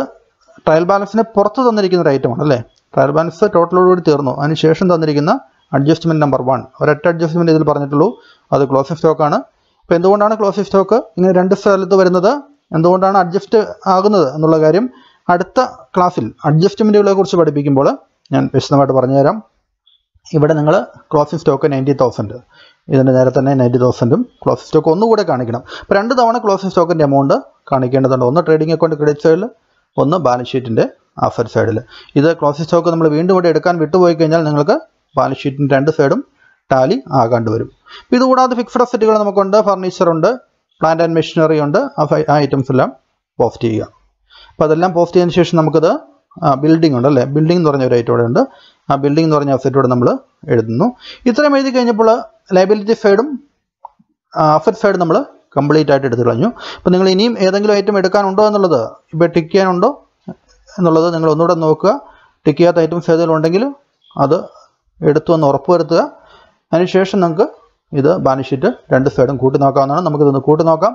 ട്രയൽ ബാലൻസിന് പുറത്ത് തന്നിരിക്കുന്ന ഒരു ഐറ്റമാണ് അല്ലേ ട്രയൽ ബാലൻസ് ടോട്ടലോടുകൂടി തീർന്നു അതിനുശേഷം തന്നിരിക്കുന്ന അഡ്ജസ്റ്റ്മെൻറ്റ് നമ്പർ വൺ ഒരൊറ്റ അഡ്ജസ്റ്റ്മെൻറ്റ് ഇതിൽ പറഞ്ഞിട്ടുള്ളൂ അത് ക്ലോസിംഗ് സ്റ്റോക്കാണ് അപ്പോൾ എന്തുകൊണ്ടാണ് ക്ലോസിംഗ് സ്റ്റോക്ക് ഇങ്ങനെ രണ്ട് സ്ഥലത്ത് വരുന്നത് എന്തുകൊണ്ടാണ് അഡ്ജസ്റ്റ് ആകുന്നത് എന്നുള്ള കാര്യം അടുത്ത ക്ലാസ്സിൽ അഡ്ജസ്റ്റ്മെൻറ്റുകളെ കുറിച്ച് പഠിപ്പിക്കുമ്പോൾ ഞാൻ വിശദമായിട്ട് പറഞ്ഞുതരാം ഇവിടെ നിങ്ങൾ ക്ലോസിംഗ് സ്റ്റോക്ക് നയൻറ്റി തൗസൻഡ് ഇതിൻ്റെ നേരെ തന്നെ നയൻറ്റി തൗസൻഡും ക്ലോസിംഗ് സ്റ്റോക്ക് ഒന്നുകൂടെ കാണിക്കണം അപ്പോൾ രണ്ട് തവണ ക്ലോസിംഗ് സ്റ്റോക്കിൻ്റെ എമൗണ്ട് കാണിക്കേണ്ടതുണ്ട് ഒന്ന് ട്രേഡിംഗ് അക്കൗണ്ട് ക്രെഡിറ്റ് സൈഡിൽ ഒന്ന് ബാലൻസ് ഷീറ്റിൻ്റെ അസറ്റ് സൈഡിൽ ഇത് ക്ലോസിംഗ് സ്റ്റോക്ക് നമ്മൾ വീണ്ടും കൂടെ എടുക്കാൻ വിട്ടുപോയി കഴിഞ്ഞാൽ നിങ്ങൾക്ക് ബാലൻസ് ഷീറ്റിൻ്റെ രണ്ട് സൈഡും ടാലി ആകാണ്ട് വരും ഇതുകൂടാതെ ഫിക്സ്ഡ് അസറ്റുകൾ നമുക്കുണ്ട് ഫർണിച്ചറുണ്ട് പ്ലാന്റ് ആൻഡ് മെഷീനറി ഉണ്ട് ആ ഐറ്റംസ് എല്ലാം പോസ്റ്റ് ചെയ്യുക അപ്പോൾ അതെല്ലാം പോസ്റ്റ് ചെയ്തതിന് ശേഷം നമുക്കത് ആ ബിൽഡിംഗ് ഉണ്ടല്ലേ ബിൽഡിംഗ് എന്ന് പറഞ്ഞ ഒരു ഐറ്റം ഇവിടെ ഉണ്ട് ആ ബിൽഡിംഗ് എന്ന് പറഞ്ഞ ഇവിടെ നമ്മൾ എഴുതുന്നു ഇത്രയും എഴുതി കഴിഞ്ഞപ്പോൾ ലൈബിലിറ്റി സൈഡും അസറ്റ് സൈഡും നമ്മൾ കംപ്ലീറ്റ് ആയിട്ട് എടുത്തു കളഞ്ഞു അപ്പോൾ നിങ്ങൾ ഇനിയും ഏതെങ്കിലും ഐറ്റം എടുക്കാനുണ്ടോ എന്നുള്ളത് ഇപ്പോൾ ടിക്ക് ചെയ്യാനുണ്ടോ എന്നുള്ളത് നിങ്ങൾ ഒന്നുകൂടെ നോക്കുക ടിക്ക് ചെയ്യാത്ത ഐറ്റംസ് ഏതെങ്കിലും ഉണ്ടെങ്കിൽ അത് എടുത്തു എന്ന് ഉറപ്പ് വരുത്തുക അതിനുശേഷം നമുക്ക് ഇത് ബാലൻസ് ഷീറ്റ് രണ്ട് സൈഡും കൂട്ടി നോക്കാവുന്നതാണ് നമുക്കിതൊന്ന് കൂട്ടി നോക്കാം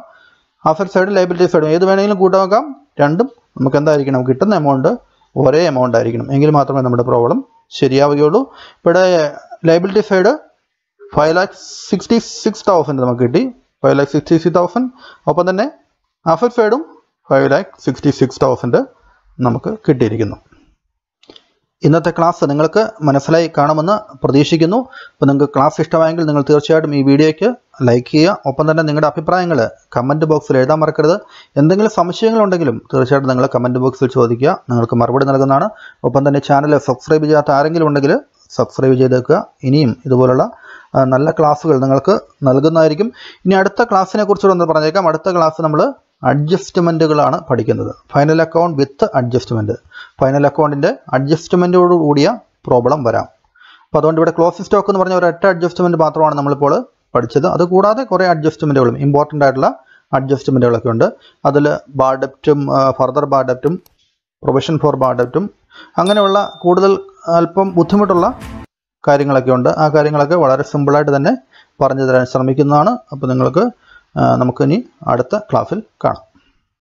അസറ്റ് സൈഡും ലൈബിലിറ്റി സൈഡും ഏത് വേണമെങ്കിലും കൂട്ടി നോക്കാം രണ്ടും നമുക്ക് എന്തായിരിക്കണം കിട്ടുന്ന എമൗണ്ട് ഒരേ എമൗണ്ട് ആയിരിക്കണം എങ്കിൽ മാത്രമേ നമ്മുടെ പ്രോബ്ലം ശരിയാവുകയുള്ളൂ ഇവിടെ liability side five lakh sixty six thousand നമുക്ക് കിട്ടി five lakh sixty six thousand ഒപ്പം തന്നെ അഫറ്റ് സൈഡും five lakh sixty six thousand നമുക്ക് കിട്ടിയിരിക്കുന്നു ഇന്നത്തെ ക്ലാസ് നിങ്ങൾക്ക് മനസ്സിലായി കാണുമെന്ന് പ്രതീക്ഷിക്കുന്നു അപ്പോൾ നിങ്ങൾക്ക് ക്ലാസ് ഇഷ്ടമായെങ്കിൽ നിങ്ങൾ തീർച്ചയായിട്ടും ഈ വീഡിയോയ്ക്ക് ലൈക്ക് ചെയ്യുക ഒപ്പം തന്നെ നിങ്ങളുടെ അഭിപ്രായങ്ങൾ കമൻറ്റ് ബോക്സിൽ എഴുതാൻ മറക്കരുത് എന്തെങ്കിലും സംശയങ്ങളുണ്ടെങ്കിലും തീർച്ചയായിട്ടും നിങ്ങൾ കമൻറ്റ് ബോക്സിൽ ചോദിക്കുക നിങ്ങൾക്ക് മറുപടി നൽകുന്നതാണ് ഒപ്പം തന്നെ ചാനൽ സബ്സ്ക്രൈബ് ചെയ്യാത്ത ആരെങ്കിലും ഉണ്ടെങ്കിൽ സബ്സ്ക്രൈബ് ചെയ്തേക്കുക ഇനിയും ഇതുപോലുള്ള നല്ല ക്ലാസ്സുകൾ നിങ്ങൾക്ക് നൽകുന്നതായിരിക്കും ഇനി അടുത്ത ക്ലാസ്സിനെ കുറിച്ചുകൂടെ ഒന്ന് പറഞ്ഞേക്കാം അടുത്ത ക്ലാസ് നമ്മൾ അഡ്ജസ്റ്റ്മെൻറ്റുകളാണ് പഠിക്കുന്നത് final account with adjustment final അക്കൗണ്ടിൻ്റെ അഡ്ജസ്റ്റ്മെൻറ്റോട് കൂടിയ പ്രോബ്ലം വരാം അപ്പോൾ അതുകൊണ്ട് ഇവിടെ ക്ലോസിംഗ് സ്റ്റോക്ക് എന്ന് പറഞ്ഞ ഒരൊറ്റ അഡ്ജസ്റ്റ്മെൻറ്റ് മാത്രമാണ് നമ്മളിപ്പോൾ പഠിച്ചത് അതുകൂടാതെ കുറേ അഡ്ജസ്റ്റ്മെൻറ്റുകളും ഇമ്പോർട്ടൻ്റ് ആയിട്ടുള്ള അഡ്ജസ്റ്റ്മെൻറ്റുകളൊക്കെ ഉണ്ട് അതിൽ ബാഡപ്റ്റും ഫർദർ ബാഡപ്റ്റും പ്രൊവിഷൻ ഫോർ ബാഡപ്റ്റും അങ്ങനെയുള്ള കൂടുതൽ അല്പം ബുദ്ധിമുട്ടുള്ള കാര്യങ്ങളൊക്കെ ഉണ്ട് ആ കാര്യങ്ങളൊക്കെ വളരെ സിമ്പിളായിട്ട് തന്നെ പറഞ്ഞു തരാൻ ശ്രമിക്കുന്നതാണ് അപ്പോൾ നിങ്ങൾക്ക് നമുക്കിനി അടുത്ത ക്ലാസ്സിൽ കാണാം